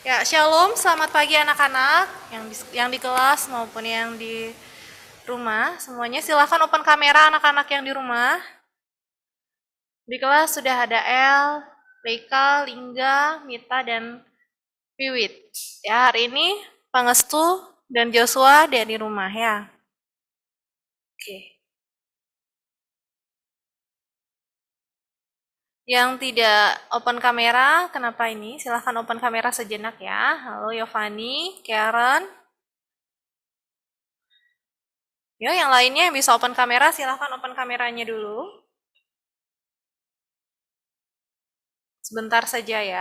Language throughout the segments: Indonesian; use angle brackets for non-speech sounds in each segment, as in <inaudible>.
Ya, shalom, selamat pagi anak-anak yang di, yang di kelas maupun yang di rumah. Semuanya silahkan open kamera anak-anak yang di rumah. Di kelas sudah ada L, Reika, Lingga, Mita, dan Piwit Ya, hari ini Pangestu dan Joshua dari rumah ya. Oke. yang tidak open kamera, kenapa ini? Silahkan open kamera sejenak ya. Halo Yovani, Karen. Yo, ya, yang lainnya yang bisa open kamera, silahkan open kameranya dulu. Sebentar saja ya.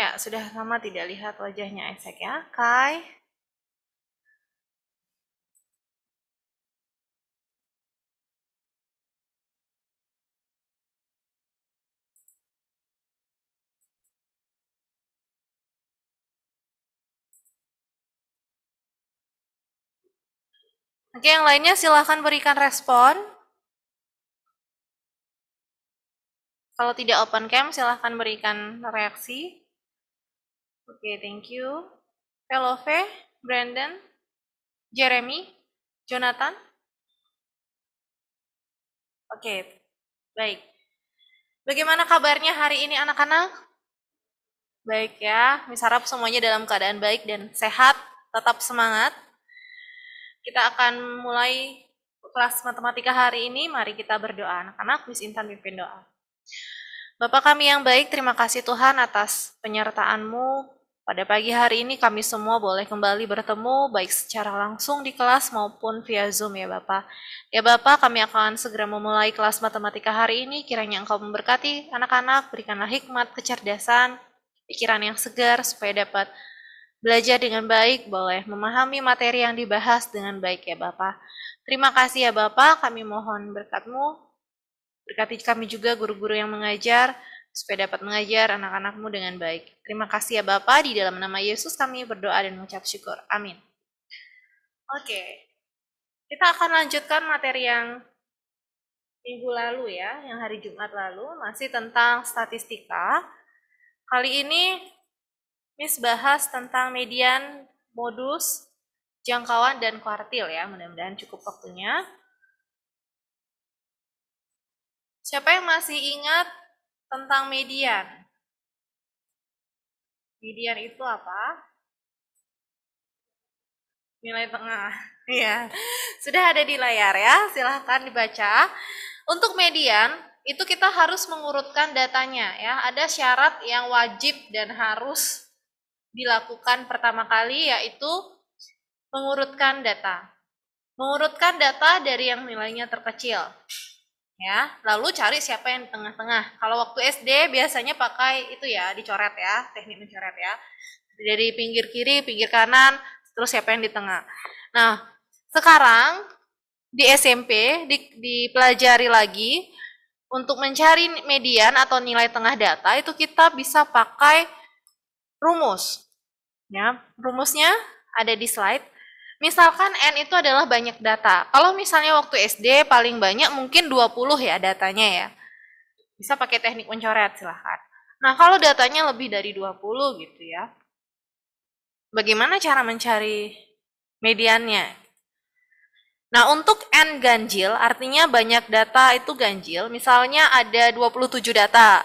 Ya, sudah lama tidak lihat wajahnya Isaac ya. Kai. Oke, yang lainnya silahkan berikan respon. Kalau tidak open cam, silahkan berikan reaksi. Oke, thank you. Pelove, Brandon, Jeremy, Jonathan. Oke, baik. Bagaimana kabarnya hari ini anak-anak? Baik ya, misalnya semuanya dalam keadaan baik dan sehat, tetap semangat. Kita akan mulai kelas matematika hari ini. Mari kita berdoa. Anak-anak, Miss Intan pimpin doa. Bapak kami yang baik, terima kasih Tuhan atas penyertaanmu Pada pagi hari ini kami semua boleh kembali bertemu baik secara langsung di kelas maupun via Zoom ya Bapak. Ya Bapak, kami akan segera memulai kelas matematika hari ini. Kiranya Engkau memberkati anak-anak, berikanlah hikmat, kecerdasan, pikiran yang segar supaya dapat Belajar dengan baik boleh memahami materi yang dibahas dengan baik ya Bapak. Terima kasih ya Bapak, kami mohon berkatmu. Berkati kami juga guru-guru yang mengajar, supaya dapat mengajar anak-anakmu dengan baik. Terima kasih ya Bapak, di dalam nama Yesus kami berdoa dan mengucap syukur. Amin. Oke, kita akan lanjutkan materi yang minggu lalu ya, yang hari Jumat lalu, masih tentang statistika. Kali ini Miss bahas tentang median, modus, jangkauan, dan kuartil ya. Mudah-mudahan cukup waktunya. Siapa yang masih ingat tentang median? Median itu apa? Nilai tengah. <laughs> Iya. Sudah ada di layar ya. Silahkan dibaca. Untuk median, itu kita harus mengurutkan datanya ya. Ada syarat yang wajib dan harus dilakukan pertama kali yaitu mengurutkan data. Mengurutkan data dari yang nilainya terkecil. Ya, lalu cari siapa yang di tengah-tengah. Kalau waktu SD biasanya pakai itu ya, dicoret ya, teknik mencoret ya. Dari pinggir kiri, pinggir kanan, terus siapa yang di tengah. Nah, sekarang di SMP di, dipelajari lagi untuk mencari median atau nilai tengah data itu kita bisa pakai rumus. Ya, rumusnya ada di slide. Misalkan N itu adalah banyak data. Kalau misalnya waktu SD paling banyak mungkin 20 ya datanya ya. Bisa pakai teknik mencoret silahkan. Nah kalau datanya lebih dari 20 gitu ya. Bagaimana cara mencari mediannya? Nah untuk N ganjil artinya banyak data itu ganjil. Misalnya ada 27 data.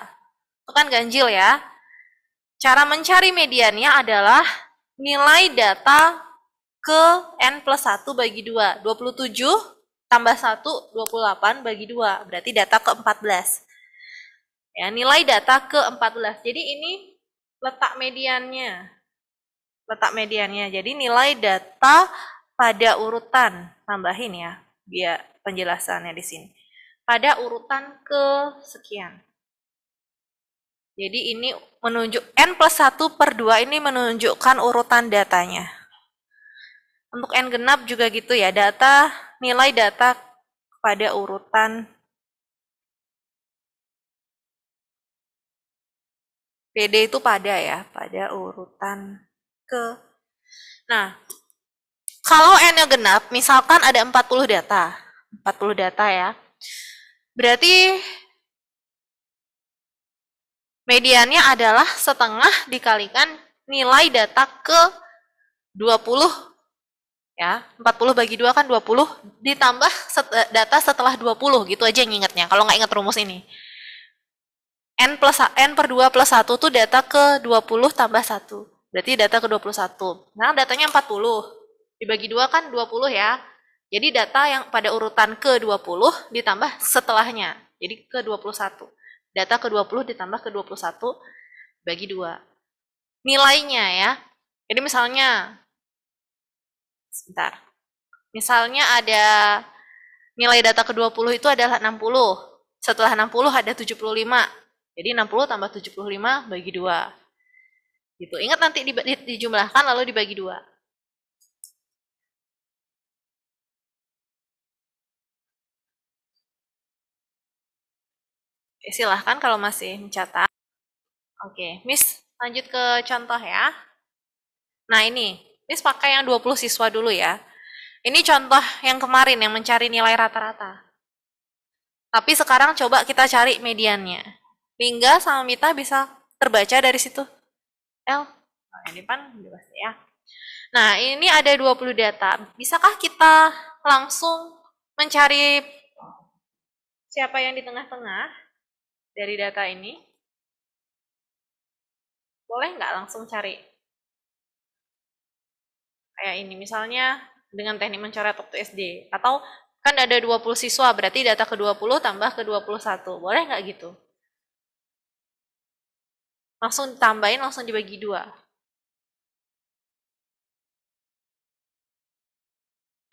Itu kan ganjil ya. Cara mencari mediannya adalah nilai data ke N plus 1 bagi 2. 27 tambah 1, 28 bagi 2. Berarti data ke 14. Ya, nilai data ke 14. Jadi ini letak mediannya. Letak mediannya. Jadi nilai data pada urutan. Tambahin ya, biar penjelasannya di sini. Pada urutan ke sekian. Jadi ini menunjuk N plus 1 per 2 ini menunjukkan urutan datanya. Untuk N genap juga gitu ya, data, nilai data pada urutan PD itu pada ya, pada urutan ke. Nah, kalau n yang genap, misalkan ada 40 data, 40 data ya, berarti Mediannya adalah setengah dikalikan nilai data ke 20 ya 40 bagi 2 kan 20 ditambah set, eh, data setelah 20 gitu aja ngingetnya kalau nggak inget rumus ini n plus n per 2 plus 1 tuh data ke 20 tambah 1 berarti data ke 21 nah datanya 40 dibagi 2 kan 20 ya jadi data yang pada urutan ke 20 ditambah setelahnya jadi ke 21 Data ke-20 ditambah ke-21 bagi 2. Nilainya ya. Jadi misalnya, sebentar. Misalnya ada nilai data ke-20 itu adalah 60. Setelah 60 ada 75. Jadi 60 tambah 75 bagi 2. Gitu. Ingat nanti dijumlahkan lalu dibagi 2. Oke, silahkan kalau masih mencatat. Oke, Miss lanjut ke contoh ya. Nah ini, Miss pakai yang 20 siswa dulu ya. Ini contoh yang kemarin yang mencari nilai rata-rata. Tapi sekarang coba kita cari mediannya. Lingga sama Mita bisa terbaca dari situ. L, nah, ini pan, bebas ya. Nah, ini ada 20 data. Bisakah kita langsung mencari siapa yang di tengah-tengah? dari data ini, boleh nggak langsung cari? Kayak ini, misalnya dengan teknik mencoret waktu SD. Atau kan ada 20 siswa, berarti data ke-20 tambah ke-21. Boleh nggak gitu? Langsung tambahin, langsung dibagi dua.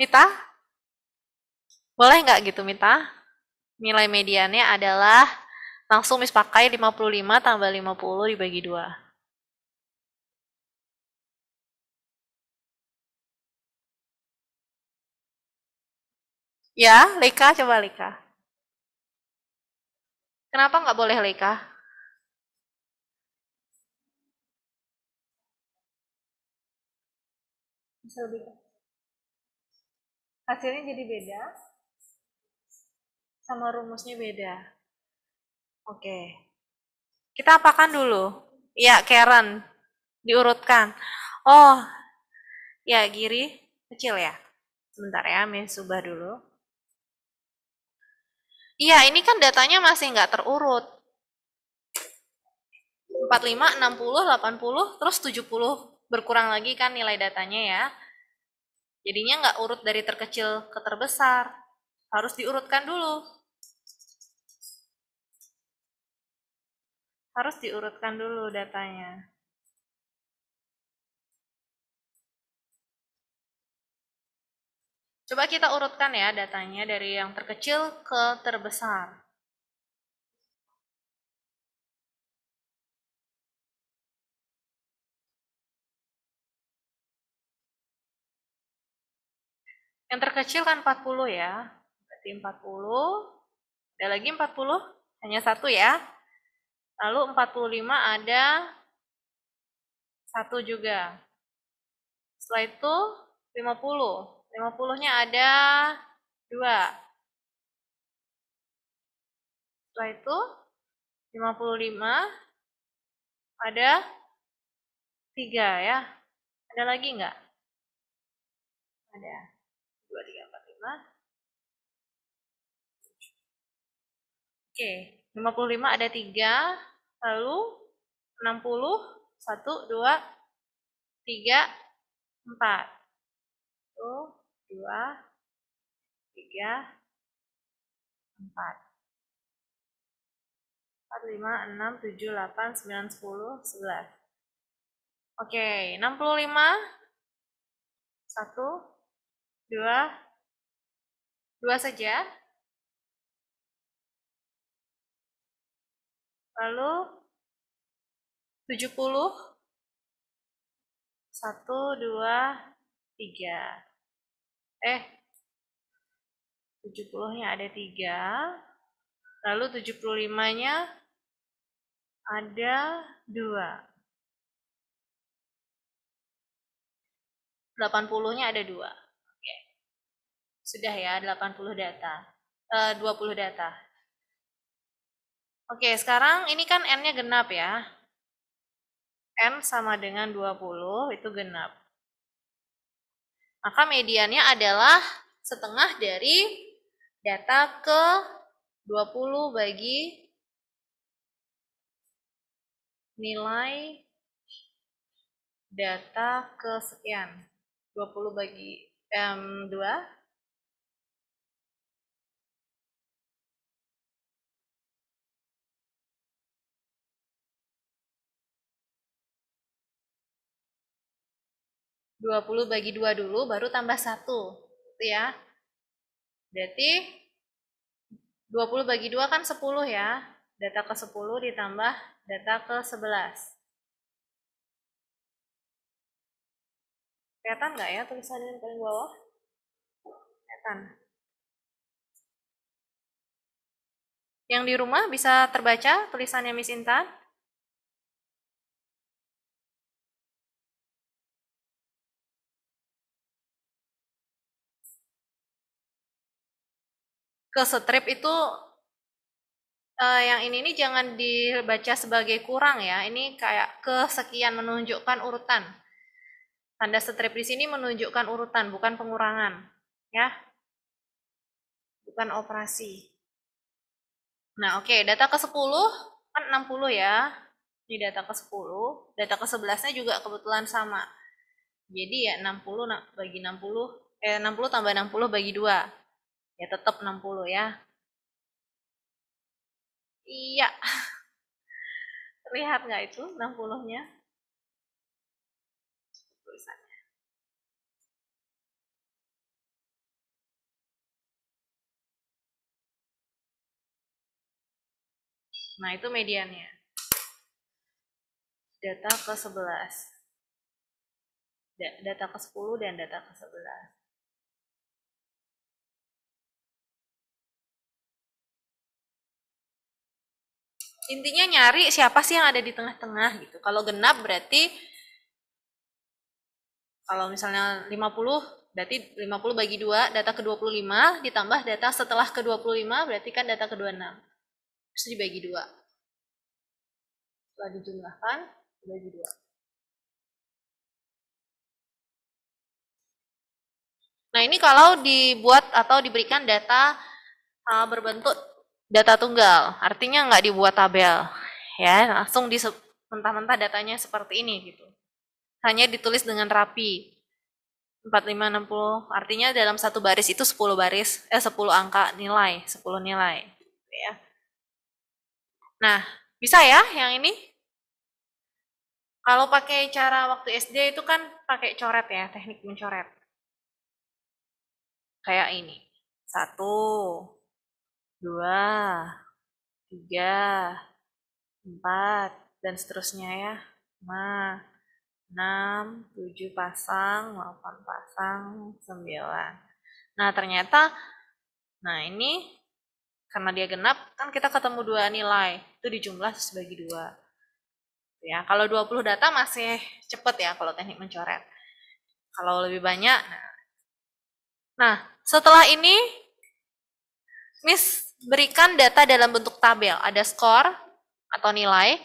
Mita? Boleh nggak gitu, Mita? Nilai medianya adalah Langsung mis pakai 55 tambah 50 dibagi 2. Ya, Leika, coba Leika. Kenapa nggak boleh Leika? Bisa Hasilnya jadi beda, sama rumusnya beda. Oke. Kita apakan dulu? Ya, Karen. Diurutkan. Oh, ya Giri. Kecil ya? Sebentar ya, Mesubah dulu. Iya, ini kan datanya masih nggak terurut. 45, 60, 80, terus 70 berkurang lagi kan nilai datanya ya. Jadinya nggak urut dari terkecil ke terbesar. Harus diurutkan dulu. harus diurutkan dulu datanya. Coba kita urutkan ya datanya dari yang terkecil ke terbesar. Yang terkecil kan 40 ya. Berarti 40. Ada lagi 40? Hanya satu ya. Lalu 45 ada satu juga. Setelah itu 50. 50-nya ada dua. Setelah itu 55 ada tiga ya. Ada lagi enggak? Ada. 2, 3, 4, 5. Oke, 55 ada tiga lalu 60, 1, 2, 3, 4. 1, 2, 3, 4. 4, 5, 6, 7, 8, 9, 10, 11, oke 65, 1, 2, 2 saja. lalu 70 1 2 3 eh 70 nya ada 3 lalu 75 nya ada 2 80 nya ada 2 oke sudah ya 80 data e, eh, 20 data Oke, sekarang ini kan n-nya genap ya. n sama dengan 20 itu genap. Maka mediannya adalah setengah dari data ke 20 bagi nilai data kesekian. 20 bagi m 2 20 bagi 2 dulu, baru tambah 1. Gitu ya. Berarti 20 bagi 2 kan 10 ya. Data ke 10 ditambah data ke 11. Kelihatan nggak ya tulisan yang paling bawah? Kelihatan. Yang di rumah bisa terbaca tulisannya Miss Intan? ke strip itu uh, yang ini nih jangan dibaca sebagai kurang ya. Ini kayak kesekian menunjukkan urutan. Tanda strip di sini menunjukkan urutan, bukan pengurangan, ya. Bukan operasi. Nah, oke, okay. data ke-10 kan 60 ya. Ini data ke-10, data ke-11-nya juga kebetulan sama. Jadi ya 60 nah, bagi 60, eh 60 tambah 60 bagi 2 ya tetap 60 ya iya <laughs> terlihat nggak itu 60 nya tulisannya nah itu mediannya data ke 11 data ke 10 dan data ke 11 intinya nyari siapa sih yang ada di tengah-tengah gitu kalau genap berarti kalau misalnya 50 berarti 50 bagi 2 data ke-25 ditambah data setelah ke-25 berarti kan data ke-26 terus dibagi 2 setelah dijumlahkan dibagi 2 nah ini kalau dibuat atau diberikan data uh, berbentuk data tunggal, artinya nggak dibuat tabel, ya langsung di mentah-mentah datanya seperti ini gitu. Hanya ditulis dengan rapi. 4560 artinya dalam satu baris itu 10 baris eh 10 angka nilai, 10 nilai gitu ya. Nah, bisa ya yang ini? Kalau pakai cara waktu SD itu kan pakai coret ya, teknik mencoret. Kayak ini. Satu, dua, tiga, empat, dan seterusnya ya. lima, enam, tujuh pasang, delapan pasang, sembilan. Nah, ternyata, nah ini karena dia genap, kan kita ketemu dua nilai. Itu dijumlah sebagai dua. Ya, kalau 20 data masih cepet ya kalau teknik mencoret. Kalau lebih banyak, nah, nah setelah ini, Miss Berikan data dalam bentuk tabel, ada skor atau nilai,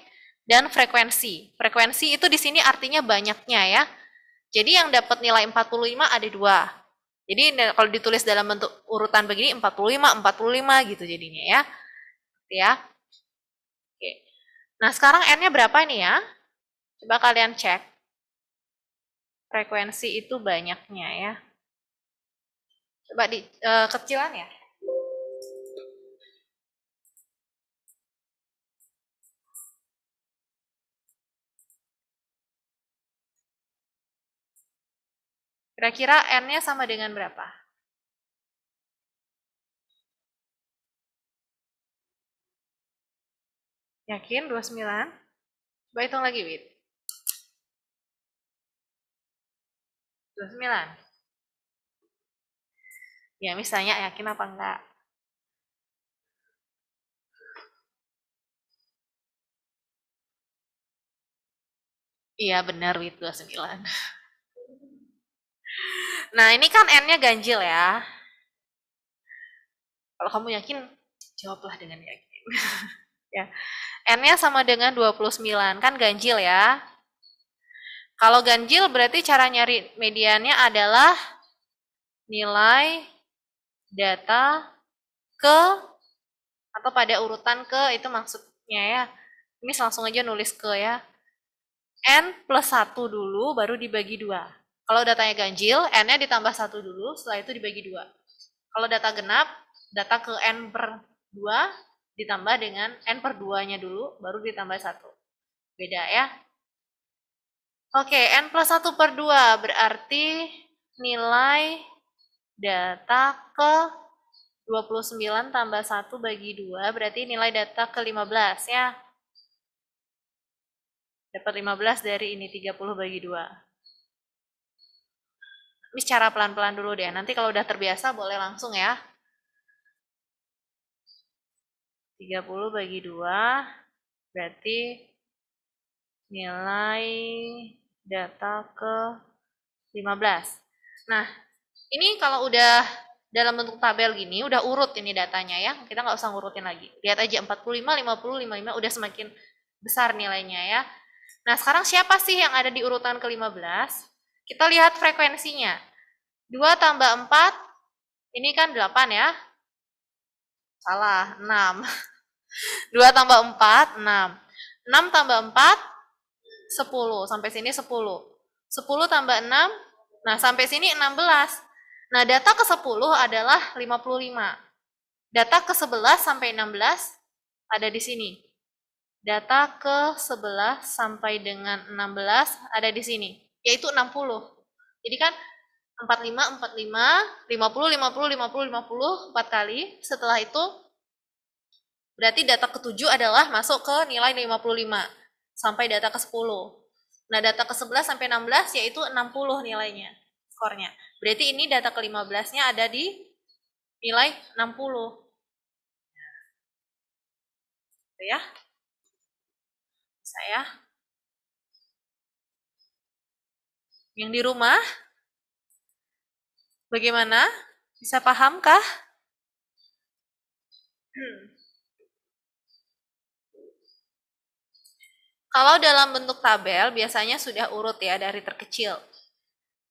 dan frekuensi. Frekuensi itu di sini artinya banyaknya ya. Jadi yang dapat nilai 45 ada dua. Jadi kalau ditulis dalam bentuk urutan begini 45, 45 gitu jadinya ya. Ya. Oke. Nah sekarang n-nya berapa nih ya? Coba kalian cek. Frekuensi itu banyaknya ya. Coba di uh, eh, kecilan ya. Kira-kira n-nya sama dengan berapa? Yakin 29? Coba hitung lagi, Wid. 29. Ya, misalnya yakin apa enggak? Iya benar, Wid, 29. <laughs> Nah, ini kan N-nya ganjil ya. Kalau kamu yakin, jawablah dengan yakin. <laughs> ya. N-nya sama dengan 29, kan ganjil ya. Kalau ganjil berarti cara nyari mediannya adalah nilai data ke atau pada urutan ke itu maksudnya ya. Ini langsung aja nulis ke ya. N plus 1 dulu baru dibagi 2. Kalau datanya ganjil, n-nya ditambah satu dulu, setelah itu dibagi dua. Kalau data genap, data ke n per 2 ditambah dengan n per 2-nya dulu, baru ditambah satu. Beda ya. Oke, n plus 1 per 2 berarti nilai data ke 29 tambah 1 bagi 2, berarti nilai data ke 15 ya. Dapat 15 dari ini 30 bagi 2 bicara pelan-pelan dulu deh. Nanti kalau udah terbiasa boleh langsung ya. 30 bagi 2 berarti nilai data ke 15. Nah, ini kalau udah dalam bentuk tabel gini, udah urut ini datanya ya. Kita nggak usah ngurutin lagi. Lihat aja 45, 50, 55 udah semakin besar nilainya ya. Nah, sekarang siapa sih yang ada di urutan ke-15? Kita lihat frekuensinya. 2 tambah 4, ini kan 8 ya. Salah, 6. 2 <laughs> tambah 4, 6. 6 tambah 4, 10. Sampai sini 10. 10 tambah 6, nah sampai sini 16. Nah, data ke 10 adalah 55. Data ke 11 sampai 16 ada di sini. Data ke 11 sampai dengan 16 ada di sini yaitu 60. Jadi kan 45, 45, 50, 50, 50, 50, 4 kali. Setelah itu, berarti data ke-7 adalah masuk ke nilai 55, sampai data ke-10. Nah, data ke-11 sampai 16 yaitu 60 nilainya, skornya. Berarti ini data ke-15-nya ada di nilai 60. Gitu ya. Saya Yang di rumah, bagaimana? Bisa pahamkah? Kalau dalam bentuk tabel, biasanya sudah urut ya dari terkecil.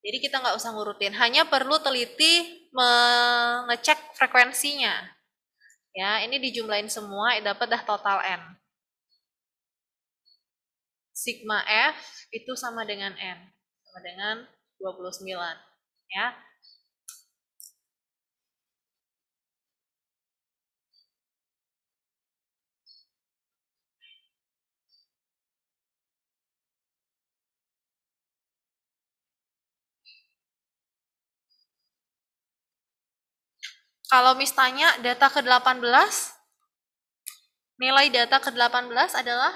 Jadi kita nggak usah ngurutin, hanya perlu teliti mengecek frekuensinya. Ya, ini dijumlahin semua, dapat dah total N. Sigma F itu sama dengan N sama dengan 29 ya. Kalau mis tanya data ke-18, nilai data ke-18 adalah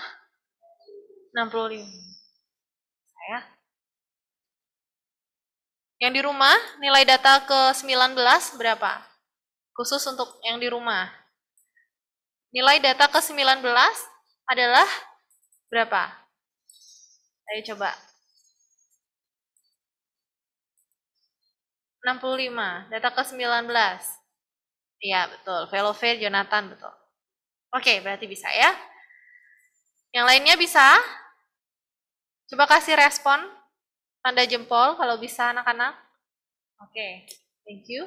65. Saya yang di rumah, nilai data ke-19 berapa? Khusus untuk yang di rumah. Nilai data ke-19 adalah berapa? Ayo coba. 65, data ke-19. Iya, betul. Velove Jonathan, betul. Oke, berarti bisa ya. Yang lainnya bisa? Coba kasih respon Tanda jempol kalau bisa anak-anak. Oke, okay. thank you.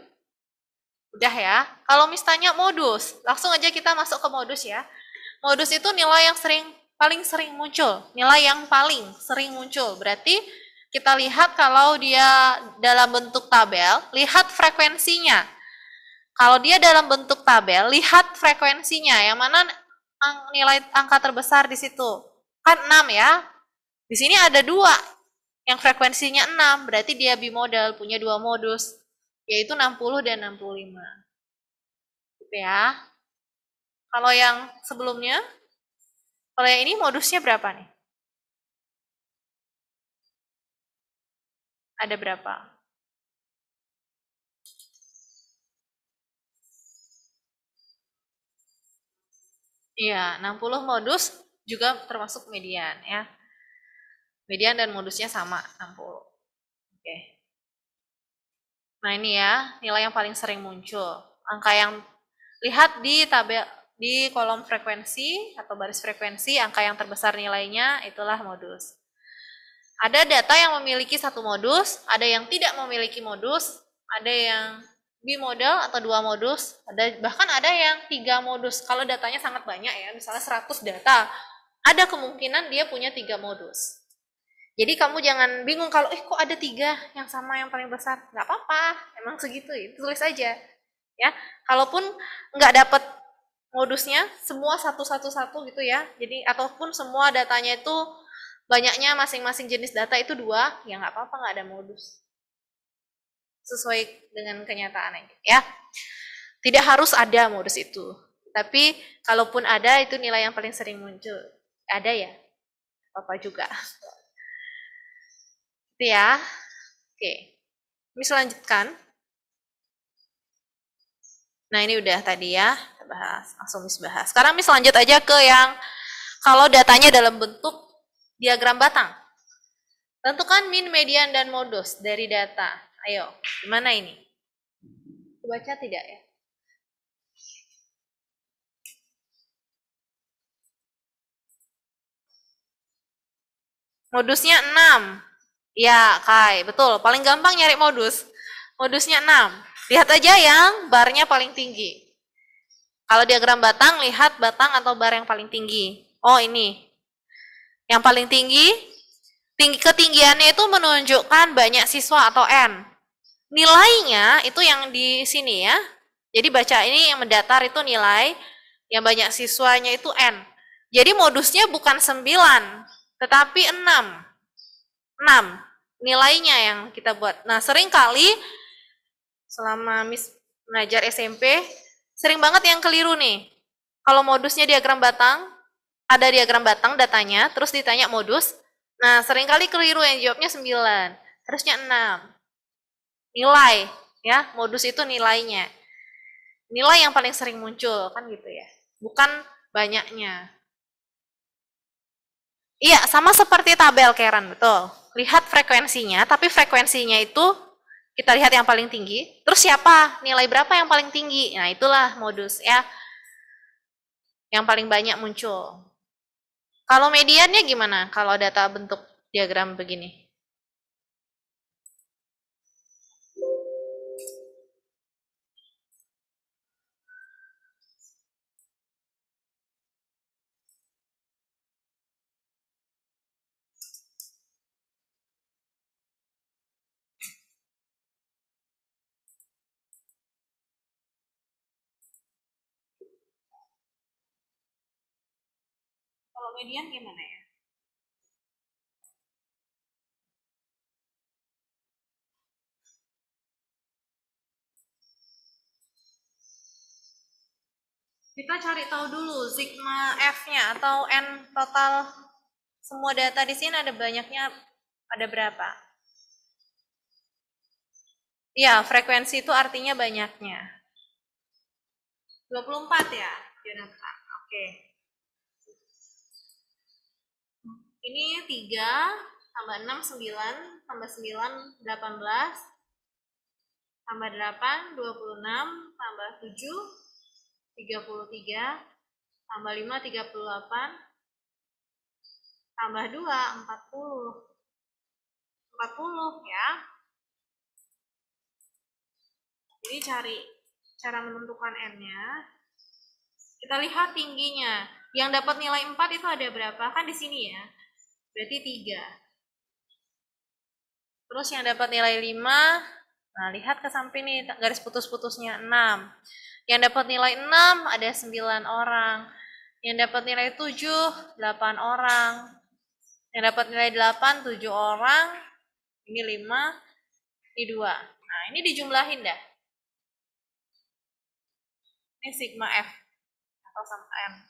Udah ya. Kalau misalnya modus, langsung aja kita masuk ke modus ya. Modus itu nilai yang sering paling sering muncul, nilai yang paling sering muncul. Berarti kita lihat kalau dia dalam bentuk tabel, lihat frekuensinya. Kalau dia dalam bentuk tabel, lihat frekuensinya. Yang mana nilai angka terbesar di situ? Kan 6 ya. Di sini ada dua yang frekuensinya 6, berarti dia bimodal, punya dua modus, yaitu 60 dan 65. Gitu ya. Kalau yang sebelumnya, kalau yang ini modusnya berapa nih? Ada berapa? Iya, 60 modus juga termasuk median ya. Median dan modusnya sama, 60. Oke. Nah, ini ya, nilai yang paling sering muncul. Angka yang lihat di tabel di kolom frekuensi atau baris frekuensi, angka yang terbesar nilainya itulah modus. Ada data yang memiliki satu modus, ada yang tidak memiliki modus, ada yang bimodal atau dua modus, ada bahkan ada yang tiga modus. Kalau datanya sangat banyak ya, misalnya 100 data, ada kemungkinan dia punya tiga modus. Jadi kamu jangan bingung kalau, eh kok ada tiga yang sama yang paling besar? Nggak apa-apa, emang segitu, ya. tulis aja. Ya, kalaupun nggak dapet modusnya, semua satu-satu-satu gitu ya. Jadi ataupun semua datanya itu banyaknya masing-masing jenis data itu dua, ya nggak apa-apa, nggak ada modus. Sesuai dengan kenyataan aja, ya. Tidak harus ada modus itu. Tapi kalaupun ada, itu nilai yang paling sering muncul. Ada ya? Apa-apa juga. Gitu ya. Oke. Ini selanjutkan. Nah, ini udah tadi ya, kita bahas, langsung Miss bahas. Sekarang Miss lanjut aja ke yang kalau datanya dalam bentuk diagram batang. Tentukan min, median, dan modus dari data. Ayo, gimana ini? baca tidak ya? Modusnya 6. Ya, Kai, betul. Paling gampang nyari modus. Modusnya 6. Lihat aja yang barnya paling tinggi. Kalau diagram batang, lihat batang atau bar yang paling tinggi. Oh, ini. Yang paling tinggi, tinggi ketinggiannya itu menunjukkan banyak siswa atau N. Nilainya itu yang di sini ya. Jadi baca ini yang mendatar itu nilai, yang banyak siswanya itu N. Jadi modusnya bukan 9, tetapi 6. 6. Nilainya yang kita buat. Nah, sering kali selama Miss mengajar SMP, sering banget yang keliru nih. Kalau modusnya diagram batang, ada diagram batang datanya, terus ditanya modus. Nah, sering kali keliru yang jawabnya 9, harusnya 6. Nilai, ya, modus itu nilainya. Nilai yang paling sering muncul, kan gitu ya. Bukan banyaknya. Iya, sama seperti tabel Karen, betul lihat frekuensinya, tapi frekuensinya itu kita lihat yang paling tinggi, terus siapa, nilai berapa yang paling tinggi. Nah, itulah modus ya. Yang paling banyak muncul. Kalau mediannya gimana? Kalau data bentuk diagram begini? komedian gimana ya? Kita cari tahu dulu sigma F-nya atau N total semua data di sini ada banyaknya ada berapa? Ya, frekuensi itu artinya banyaknya. 24 ya, Jonathan. Oke. Ini 3, tambah 6, 9, tambah 9, 18, tambah 8, 26, tambah 7, 33, tambah 5, 38, tambah 2, 40. 40 ya. Jadi cari cara menentukan N-nya. Kita lihat tingginya. Yang dapat nilai 4 itu ada berapa? Kan di sini ya berarti 3 terus yang dapat nilai 5 nah lihat ke samping nih garis putus-putusnya 6 yang dapat nilai 6 ada 9 orang yang dapat nilai 7 8 orang yang dapat nilai 8 7 orang ini 5 ini 2 nah ini dijumlahin dah ini sigma F atau sama M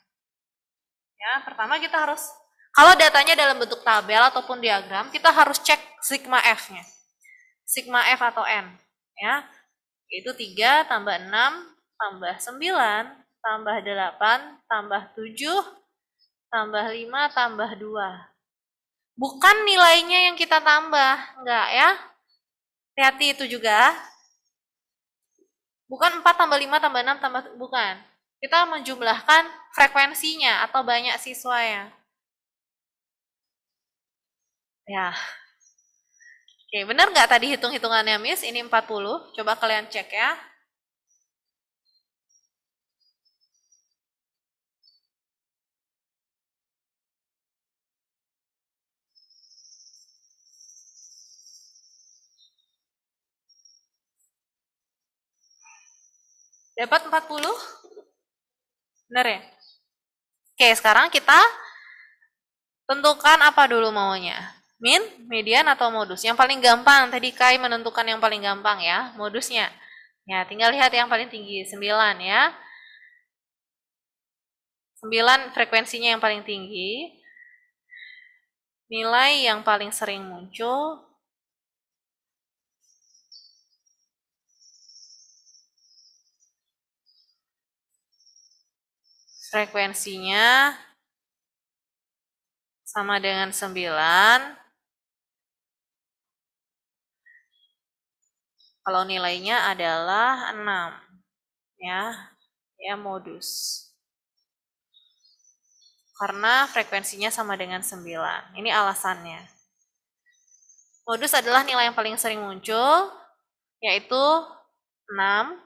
ya pertama kita harus kalau datanya dalam bentuk tabel ataupun diagram, kita harus cek sigma F-nya. Sigma F atau N. ya Itu 3 tambah 6 tambah 9 tambah 8 tambah 7 tambah 5 tambah 2. Bukan nilainya yang kita tambah, enggak ya. Hati-hati itu juga. Bukan 4 tambah 5 tambah 6 tambah, bukan. Kita menjumlahkan frekuensinya atau banyak siswa ya. Ya. Oke, benar nggak tadi hitung-hitungannya, Miss? Ini 40. Coba kalian cek ya. Dapat 40? Benar ya? Oke, sekarang kita tentukan apa dulu maunya min, median, atau modus. Yang paling gampang, tadi Kai menentukan yang paling gampang ya, modusnya. Ya, tinggal lihat yang paling tinggi, 9 ya. 9 frekuensinya yang paling tinggi. Nilai yang paling sering muncul. Frekuensinya sama dengan 9. Kalau nilainya adalah 6. Ya, ya modus. Karena frekuensinya sama dengan 9. Ini alasannya. Modus adalah nilai yang paling sering muncul, yaitu 6.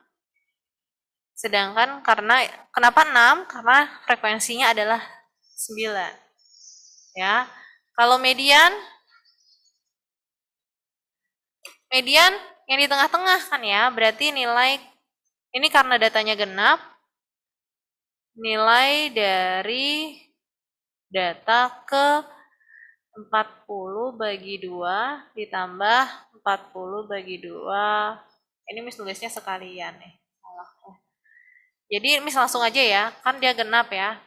Sedangkan karena, kenapa 6? Karena frekuensinya adalah 9. Ya, kalau median, median yang di tengah-tengah kan ya, berarti nilai ini karena datanya genap, nilai dari data ke 40 bagi 2 ditambah 40 bagi 2. Ini mis tulisnya sekalian nih. Salah Jadi mis langsung aja ya, kan dia genap ya.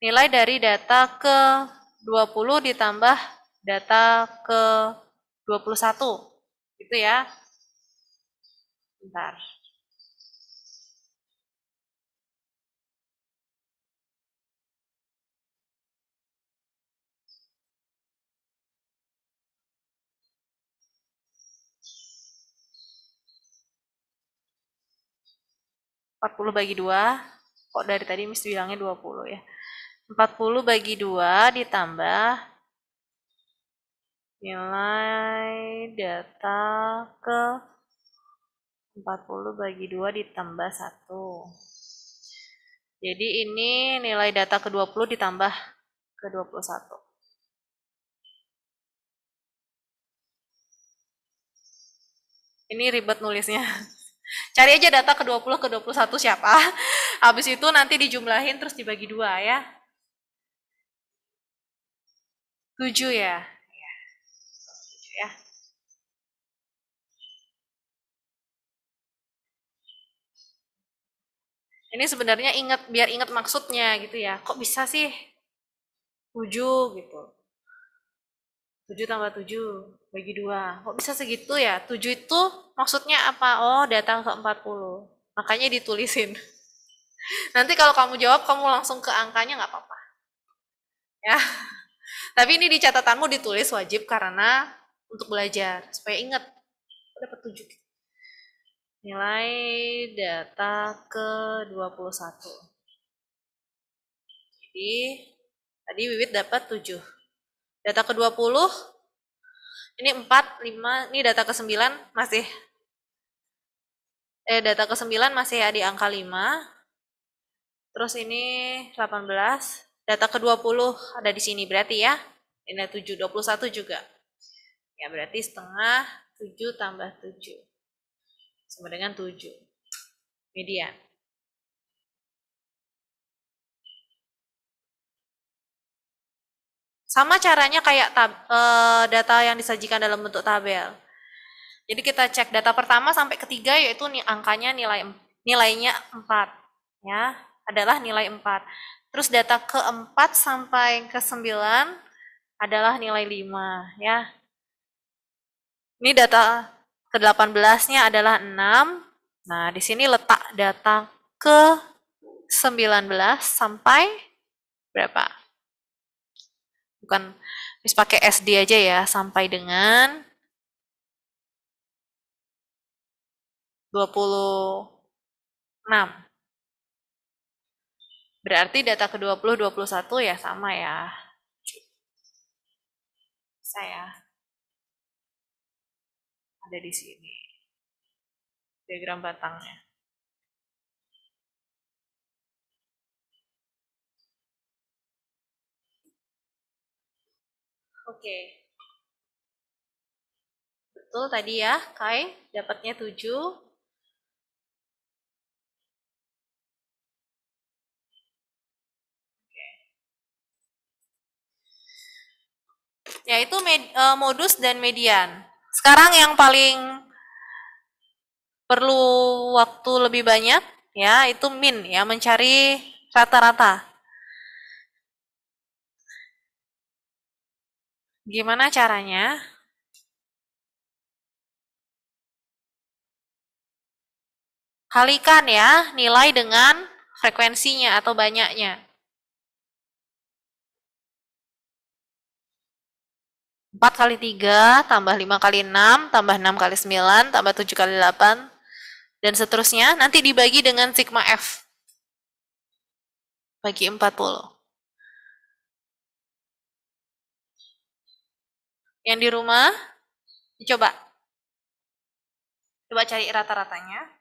Nilai dari data ke 20 ditambah data ke 21. Gitu ya. Bentar. Empat puluh bagi dua, kok dari tadi mesti bilangnya dua puluh ya. Empat puluh bagi dua ditambah nilai data ke 40 bagi 2 ditambah 1. Jadi ini nilai data ke-20 ditambah ke-21. Ini ribet nulisnya. <laughs> Cari aja data ke-20 ke-21 siapa. <laughs> Habis itu nanti dijumlahin terus dibagi 2 ya. 7 ya. Iya. ya. 7 ya. ini sebenarnya ingat biar ingat maksudnya gitu ya kok bisa sih 7 gitu 7 tambah 7 bagi dua kok bisa segitu ya 7 itu maksudnya apa oh datang ke 40 makanya ditulisin <laughs> nanti kalau kamu jawab kamu langsung ke angkanya nggak apa-apa ya <laughs> tapi ini di catatanmu ditulis wajib karena untuk belajar supaya ingat dapat 7 nilai data ke-21. Jadi, tadi Wiwit dapat 7. Data ke-20, ini 4, 5, ini data ke-9 masih, eh data ke-9 masih ya di angka 5. Terus ini 18, data ke-20 ada di sini berarti ya. Ini 7, 21 juga. Ya berarti setengah 7 tambah 7 sama dengan 7. Median. Sama caranya kayak tab, e, data yang disajikan dalam bentuk tabel. Jadi kita cek data pertama sampai ketiga yaitu nih angkanya nilai nilainya 4 ya, adalah nilai 4. Terus data keempat sampai ke sembilan adalah nilai 5 ya. Ini data ke-18-nya adalah 6. Nah, di sini letak data ke-19 sampai berapa? Bukan, bisa pakai SD aja ya, sampai dengan 26. Berarti data ke-20, 21 ya sama ya. Saya ada di sini diagram batangnya Oke. Betul tadi ya, Kai dapatnya tujuh. Yaitu med, eh, modus dan median sekarang yang paling perlu waktu lebih banyak ya itu min ya mencari rata-rata gimana caranya kalikan ya nilai dengan frekuensinya atau banyaknya 4 kali 3, tambah 5 kali 6, tambah 6 kali 9, tambah 7 kali 8, dan seterusnya. Nanti dibagi dengan sigma F. Bagi 40. Yang di rumah, coba. Coba cari rata-ratanya.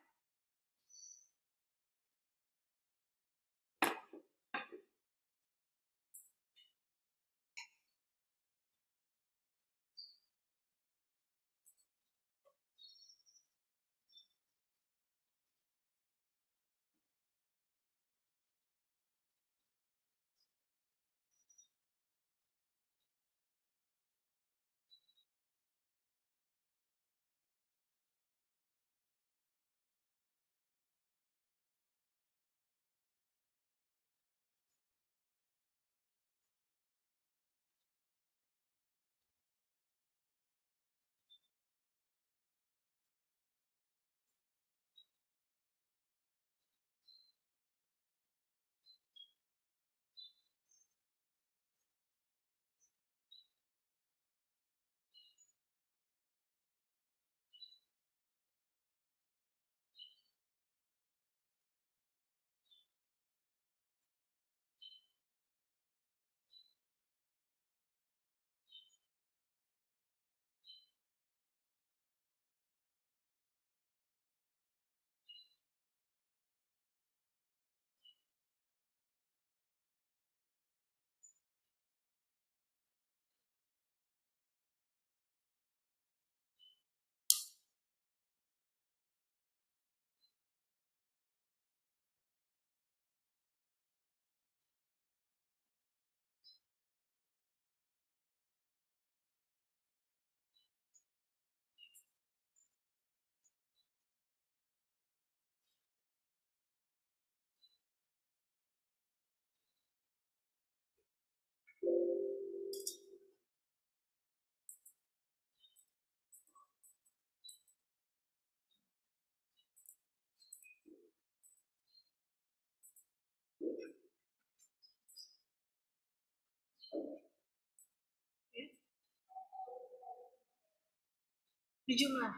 jumlah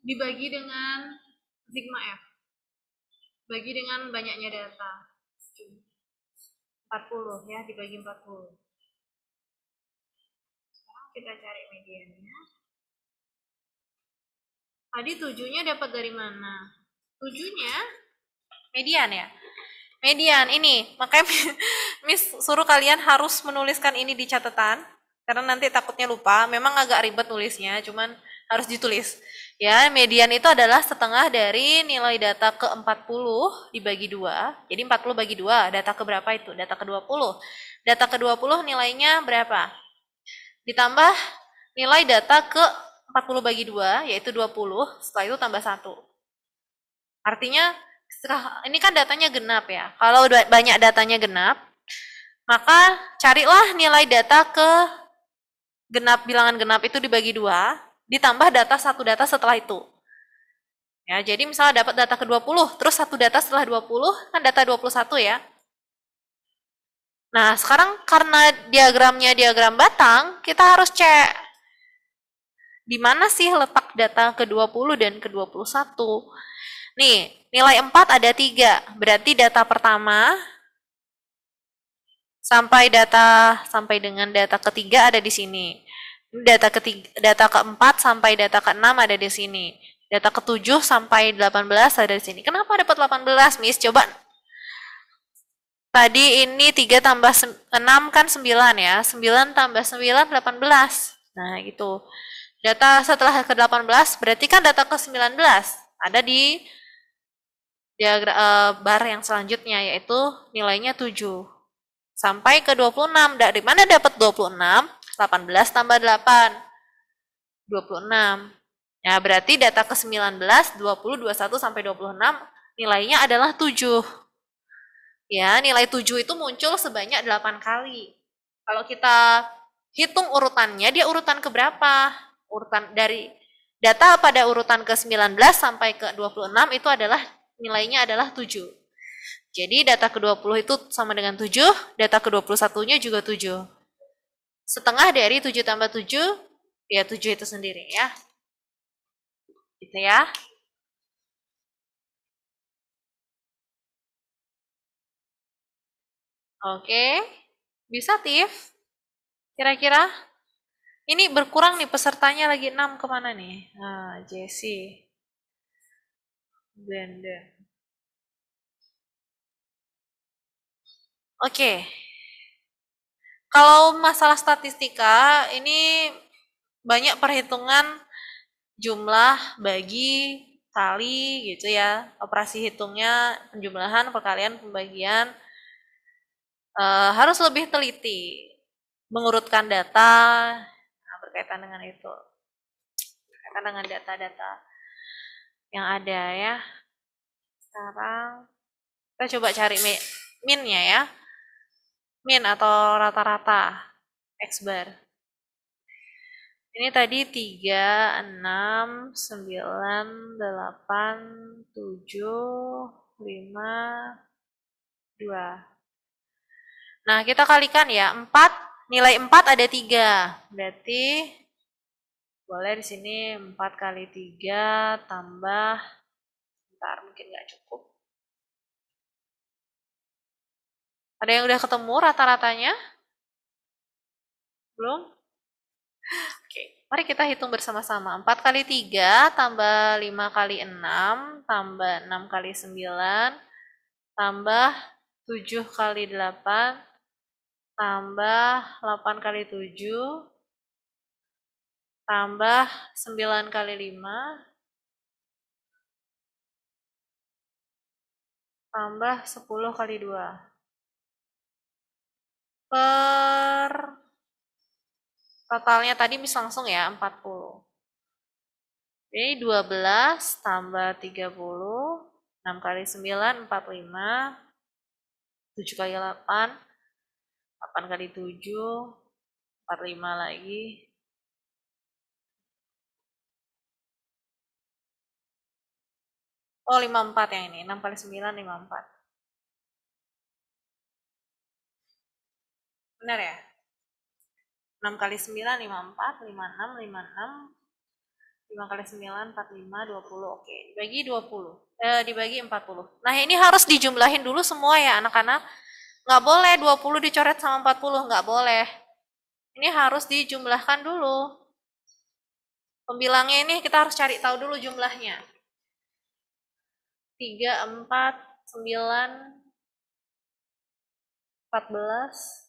dibagi dengan sigma f bagi dengan banyaknya data 40 ya dibagi 40 sekarang kita cari mediannya tadi tujuhnya dapat dari mana tujuhnya median ya median ini makanya <laughs> mis suruh kalian harus menuliskan ini di catatan karena nanti takutnya lupa, memang agak ribet tulisnya, cuman harus ditulis. Ya, median itu adalah setengah dari nilai data ke-40 dibagi 2. Jadi 40 bagi 2, data ke berapa itu? Data ke-20. Data ke-20 nilainya berapa? Ditambah nilai data ke-40 bagi 2, yaitu 20, setelah itu tambah 1. Artinya, ini kan datanya genap ya. Kalau banyak datanya genap, maka carilah nilai data ke genap bilangan genap itu dibagi dua, ditambah data satu data setelah itu. Ya, jadi misalnya dapat data ke-20, terus satu data setelah 20, kan data 21 ya. Nah, sekarang karena diagramnya diagram batang, kita harus cek di mana sih letak data ke-20 dan ke-21. Nih, nilai 4 ada 3, berarti data pertama sampai data sampai dengan data ketiga ada di sini. Data ketiga, data keempat sampai data keenam ada di sini. Data ketujuh sampai delapan belas ada di sini. Kenapa dapat delapan belas Miss? Coba Tadi ini tiga tambah enam kan sembilan ya. sembilan tambah sembilan delapan belas Nah, itu Data setelah ke delapan belas berarti kan data ke sembilan belas Ada di diagram, eh, bar yang selanjutnya, yaitu nilainya tujuh sampai ke 26. Dari mana dapat 26? 18 tambah 8. 26. Ya, berarti data ke 19, 20, 21 sampai 26 nilainya adalah 7. Ya, nilai 7 itu muncul sebanyak 8 kali. Kalau kita hitung urutannya, dia urutan ke berapa? Urutan dari data pada urutan ke 19 sampai ke 26 itu adalah nilainya adalah 7. Jadi data ke-20 itu sama dengan 7, data ke-21-nya juga 7. Setengah dari 7 tambah 7, ya 7 itu sendiri ya. Gitu ya. Oke, bisa Tiff? Kira-kira? Ini berkurang nih pesertanya lagi 6 kemana nih? Ah, Jesse. Blender. Oke. Kalau masalah statistika, ini banyak perhitungan jumlah bagi kali gitu ya. Operasi hitungnya penjumlahan, perkalian, pembagian. E, harus lebih teliti mengurutkan data nah, berkaitan dengan itu. Berkaitan dengan data-data yang ada ya. Sekarang kita coba cari min-nya ya min atau rata-rata X bar. Ini tadi 3, 6, 9, 8, 7, 5, 2. Nah, kita kalikan ya. 4, nilai 4 ada 3. Berarti boleh di sini 4 kali 3 tambah, ntar mungkin nggak cukup. Ada yang udah ketemu rata-ratanya? Belum? Oke, mari kita hitung bersama-sama. 4 kali 3 tambah 5 kali 6 tambah 6 kali 9 tambah 7 kali 8 tambah 8 kali 7 tambah 9 kali 5 tambah 10 kali 2 per totalnya tadi bisa langsung ya 40 Ini 12 tambah 30 6 kali 9 45 7 kali 8 8 kali 7 45 lagi Oh, 54 yang ini. 6 kali 9, 54. Benar ya? 6 kali 9, 54, 56, 56, 5 kali 9, 45, 20. Oke, dibagi 20. Eh, dibagi 40. Nah, ini harus dijumlahin dulu semua ya anak-anak. Nggak boleh 20 dicoret sama 40, nggak boleh. Ini harus dijumlahkan dulu. Pembilangnya ini kita harus cari tahu dulu jumlahnya. 3, 4, 9, 14,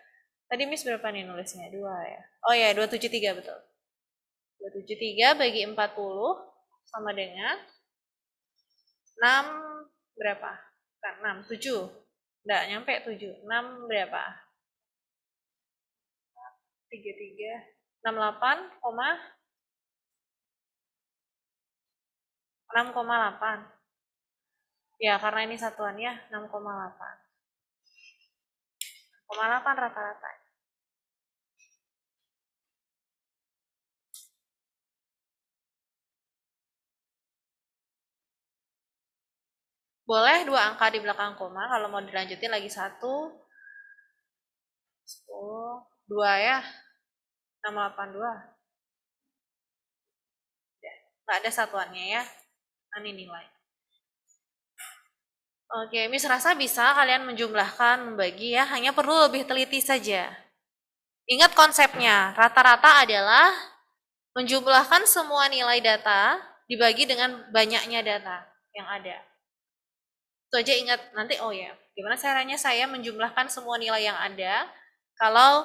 Tadi Miss berapa nih nulisnya? Dua ya. Oh ya, 273 betul. 273 bagi 40 sama dengan 6 berapa? Bukan 6, 7. Nggak nyampe 7. 6 berapa? 33 68, 6,8. Ya, karena ini satuannya 6,8. 6,8 rata-rata. Boleh dua angka di belakang koma, kalau mau dilanjutin lagi satu, sepuluh, dua ya, enam delapan dua. Nggak ada satuannya ya, ini nilai. Oke, Miss Rasa bisa kalian menjumlahkan, membagi ya, hanya perlu lebih teliti saja. Ingat konsepnya, rata-rata adalah menjumlahkan semua nilai data dibagi dengan banyaknya data yang ada itu aja ingat nanti oh ya gimana caranya saya menjumlahkan semua nilai yang ada kalau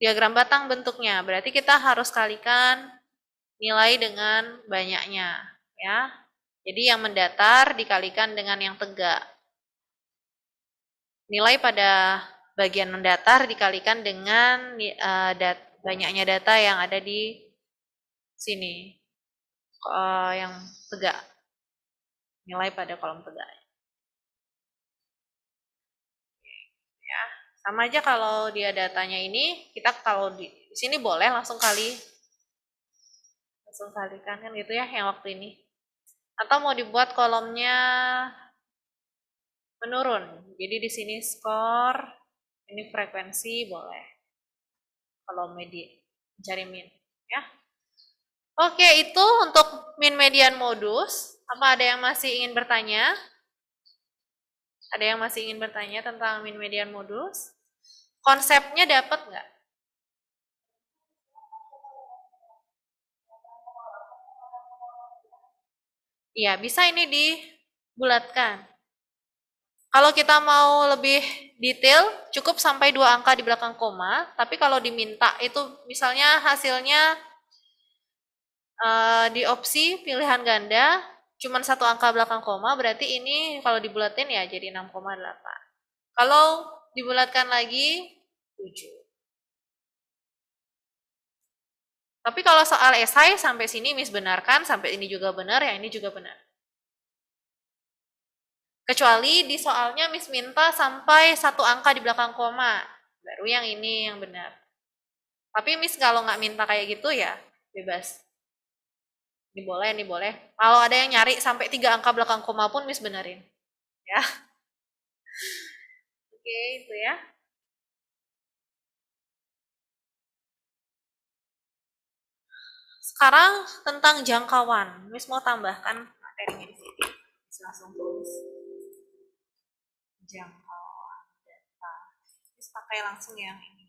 diagram batang bentuknya berarti kita harus kalikan nilai dengan banyaknya ya jadi yang mendatar dikalikan dengan yang tegak nilai pada bagian mendatar dikalikan dengan uh, dat banyaknya data yang ada di sini uh, yang tegak nilai pada kolom tegak sama aja kalau dia datanya ini kita kalau di, sini boleh langsung kali langsung kalikan kan gitu ya yang waktu ini atau mau dibuat kolomnya menurun jadi di sini skor ini frekuensi boleh kalau media mencari min ya oke itu untuk min median modus apa ada yang masih ingin bertanya ada yang masih ingin bertanya tentang min median modus? Konsepnya dapat nggak? Iya bisa ini dibulatkan. Kalau kita mau lebih detail, cukup sampai dua angka di belakang koma, tapi kalau diminta itu misalnya hasilnya eh, di opsi pilihan ganda, cuman satu angka belakang koma, berarti ini kalau dibulatin ya jadi 6,8. Kalau dibulatkan lagi, 7. Tapi kalau soal esai, sampai sini Miss benarkan, sampai ini juga benar, ya ini juga benar. Kecuali di soalnya Miss minta sampai satu angka di belakang koma, baru yang ini yang benar. Tapi Miss kalau nggak minta kayak gitu ya, bebas ini boleh, ini boleh. Kalau ada yang nyari sampai tiga angka belakang koma pun Miss benerin. Ya. <laughs> Oke, okay, itu ya. Sekarang tentang jangkauan. Miss mau tambahkan materinya di sini. Miss langsung tulis. Jangkauan data. Miss pakai langsung yang ini.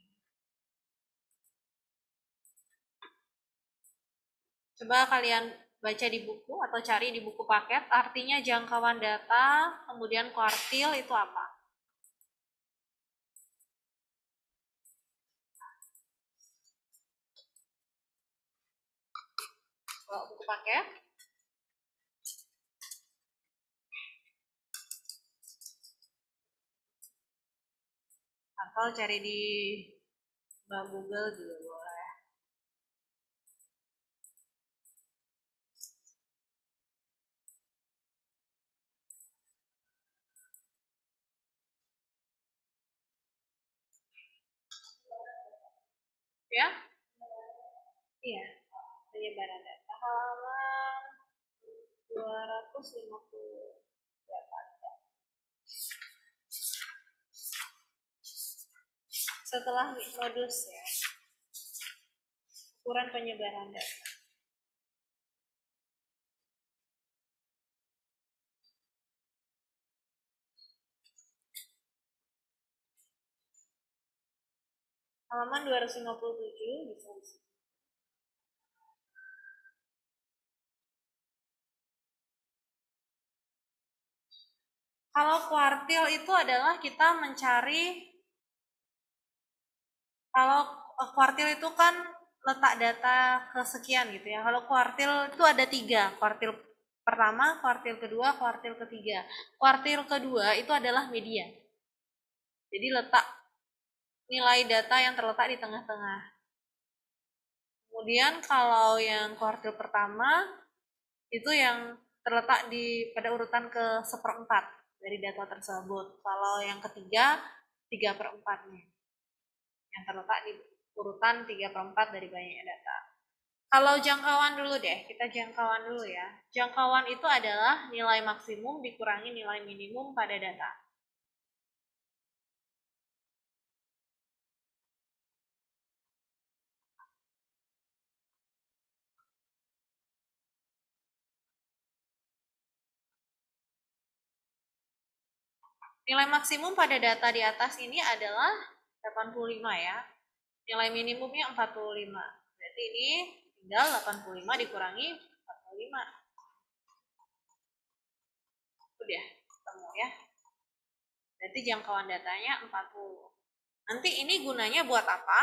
Coba kalian baca di buku atau cari di buku paket artinya jangkauan data, kemudian kuartil itu apa? kalau buku paket. Atau cari di Google dulu gitu. ya iya penyebaran data halaman 258 ya. setelah modus ya ukuran penyebaran data halaman 257 bisa Kalau kuartil itu adalah kita mencari kalau eh, kuartil itu kan letak data kesekian gitu ya. Kalau kuartil itu ada tiga, kuartil pertama, kuartil kedua, kuartil ketiga. Kuartil kedua itu adalah media. Jadi letak nilai data yang terletak di tengah-tengah. Kemudian kalau yang kuartil pertama itu yang terletak di pada urutan ke seperempat dari data tersebut. Kalau yang ketiga, tiga perempatnya Yang terletak di urutan tiga perempat dari banyaknya data. Kalau jangkauan dulu deh, kita jangkauan dulu ya. Jangkauan itu adalah nilai maksimum dikurangi nilai minimum pada data. Nilai maksimum pada data di atas ini adalah 85 ya. Nilai minimumnya 45. Berarti ini tinggal 85 dikurangi 45. Udah, ketemu ya. Berarti jangkauan datanya 40. Nanti ini gunanya buat apa?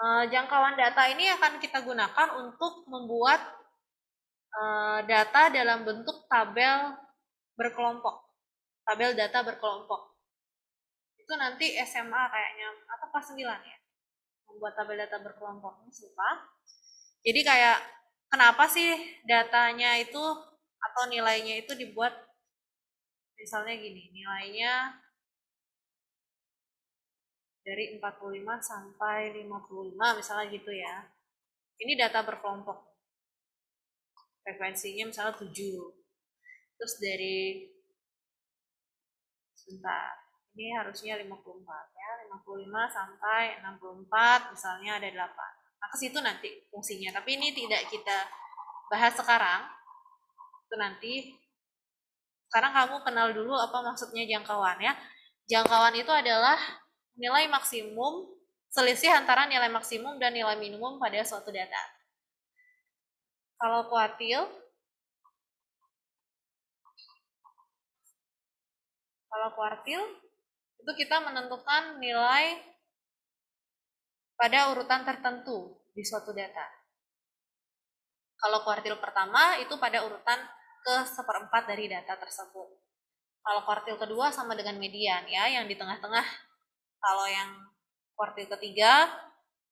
E, jangkauan data ini akan kita gunakan untuk membuat e, data dalam bentuk tabel berkelompok tabel data berkelompok. Itu nanti SMA kayaknya atau kelas 9 ya. Membuat tabel data berkelompok ini Jadi kayak kenapa sih datanya itu atau nilainya itu dibuat misalnya gini, nilainya dari 45 sampai 55 misalnya gitu ya. Ini data berkelompok. Frekuensinya misalnya 7. Terus dari sebentar ini harusnya 54 ya 55 sampai 64 misalnya ada 8 nah ke situ nanti fungsinya tapi ini tidak kita bahas sekarang itu nanti sekarang kamu kenal dulu apa maksudnya jangkauan ya jangkauan itu adalah nilai maksimum selisih antara nilai maksimum dan nilai minimum pada suatu data kalau kuatil Kalau kuartil itu kita menentukan nilai pada urutan tertentu di suatu data. Kalau kuartil pertama itu pada urutan ke seperempat dari data tersebut. Kalau kuartil kedua sama dengan median ya, yang di tengah-tengah. Kalau yang kuartil ketiga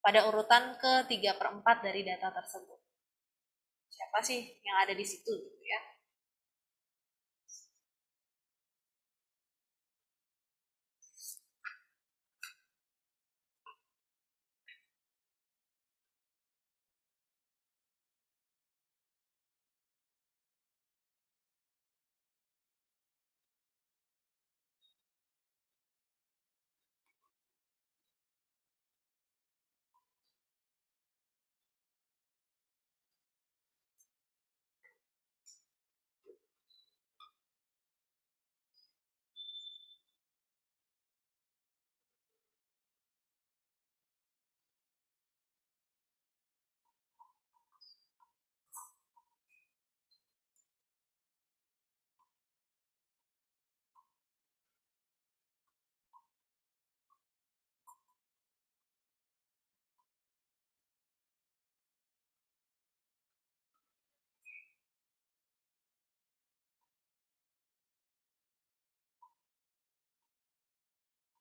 pada urutan ke tiga perempat dari data tersebut. Siapa sih yang ada di situ gitu ya?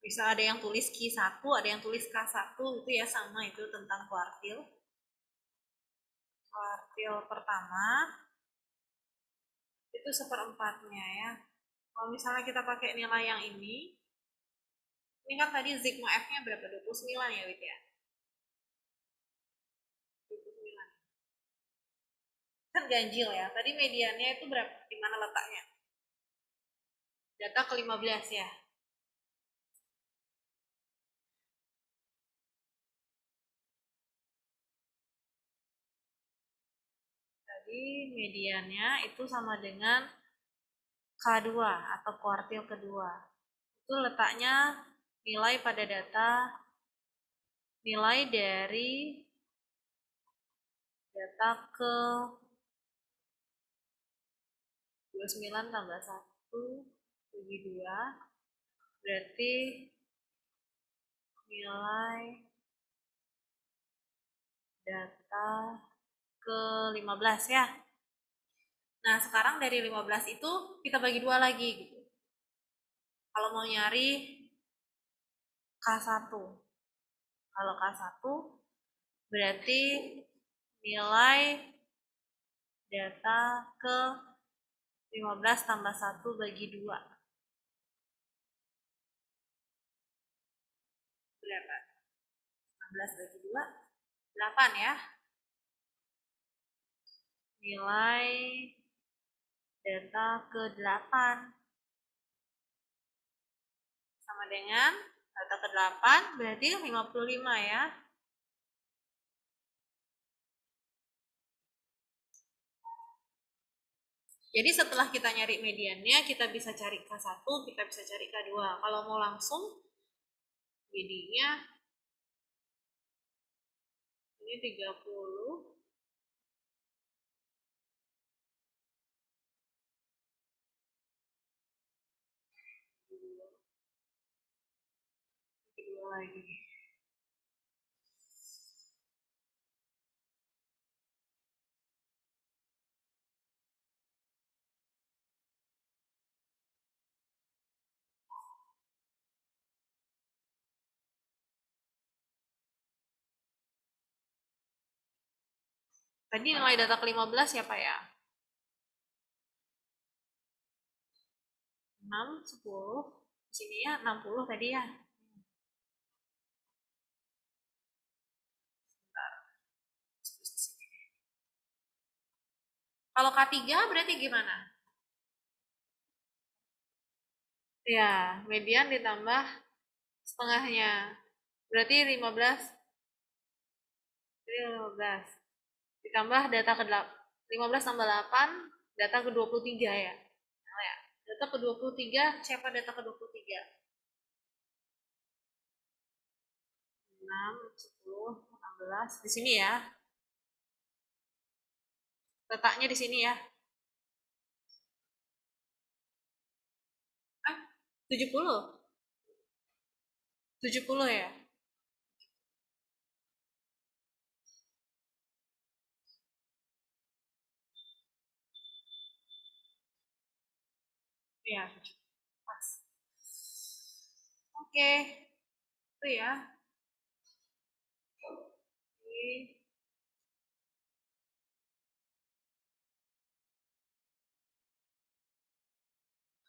bisa ada yang tulis Q1 ada yang tulis K1 itu ya sama itu tentang kuartil kuartil pertama itu seperempatnya ya kalau misalnya kita pakai nilai yang ini ini kan tadi sigma f nya berapa 29 ya Wit ya 29 kan ganjil ya tadi medianya itu berapa di mana letaknya data ke-15 ya berarti mediannya itu sama dengan K2 atau kuartil kedua. Itu letaknya nilai pada data nilai dari data ke 29 tambah 1 lebih 2 berarti nilai data ke-15 ya. Nah, sekarang dari 15 itu kita bagi dua lagi gitu. Kalau mau nyari K1. Kalau K1 berarti nilai data ke 15 tambah 1 bagi 2. Berapa? 15 bagi 2, 8 ya nilai delta ke-8 sama dengan delta ke-8 berarti 55 ya Jadi setelah kita nyari mediannya, kita bisa cari K1, kita bisa cari K2. Kalau mau langsung, jadinya ini 30, lagi. Tadi nilai data ke-15 ya Pak ya? 6, 10, di sini ya 60 tadi ya. Kalau K3 berarti gimana? Ya, median ditambah setengahnya. Berarti 15. Jadi 15. Ditambah data ke 8. 15 tambah 8, data ke 23 ya. Nah, ya. Data ke 23, siapa data ke 23? 6, 10, 16, di sini ya letaknya di sini ya. Ah, 70? 70 ya? Ya, pas. Oke, itu ya. Oke. Okay.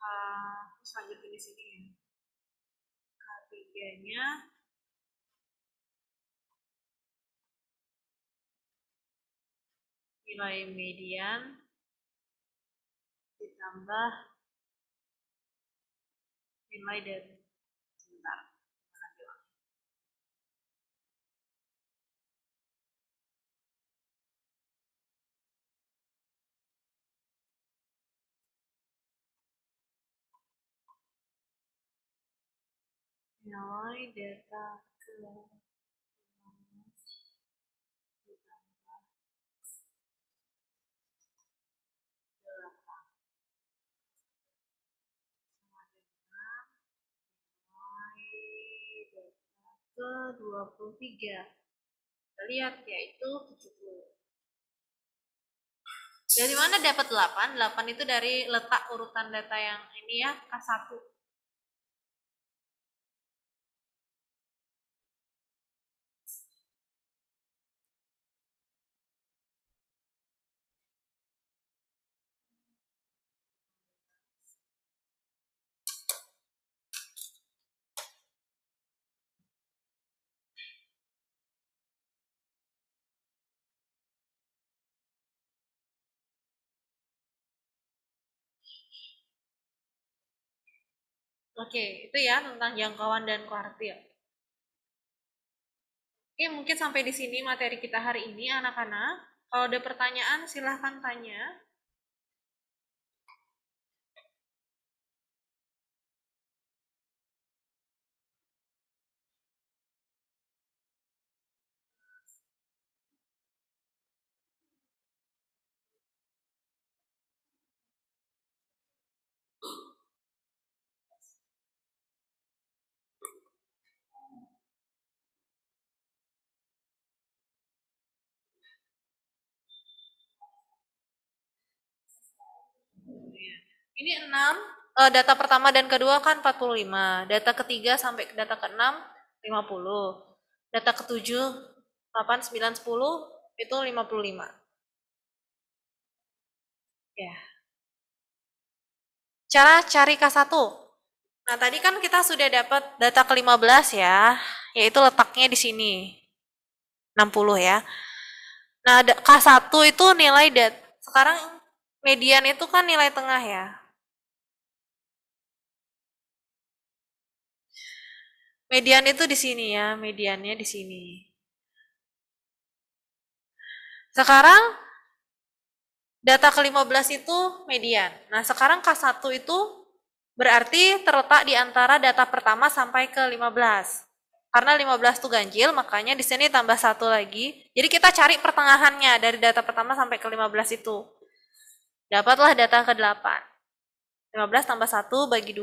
uh, terus lanjutin di sini ya ketiganya nilai median ditambah nilai dari nilai data ke 15 ditambah 8 sama dengan nilai data ke 23 kita lihat yaitu 70 dari mana dapat 8? 8 itu dari letak urutan data yang ini ya, K1 Oke, itu ya tentang jangkauan dan kuartil. Oke, mungkin sampai di sini materi kita hari ini anak-anak. Kalau ada pertanyaan silahkan tanya. Ini 6, uh, eh, data pertama dan kedua kan 45, data ketiga sampai data ke-6 50, data ke-7 8, 9, 10 itu 55. Ya. Cara cari K1. Nah, tadi kan kita sudah dapat data ke-15 ya, yaitu letaknya di sini. 60 ya. Nah, K1 itu nilai dat sekarang median itu kan nilai tengah ya. Median itu di sini ya, mediannya di sini. Sekarang data ke-15 itu median. Nah, sekarang K1 itu berarti terletak di antara data pertama sampai ke-15. Karena 15 itu ganjil, makanya di sini tambah satu lagi. Jadi kita cari pertengahannya dari data pertama sampai ke-15 itu. Dapatlah data ke-8. 15 tambah 1 bagi 2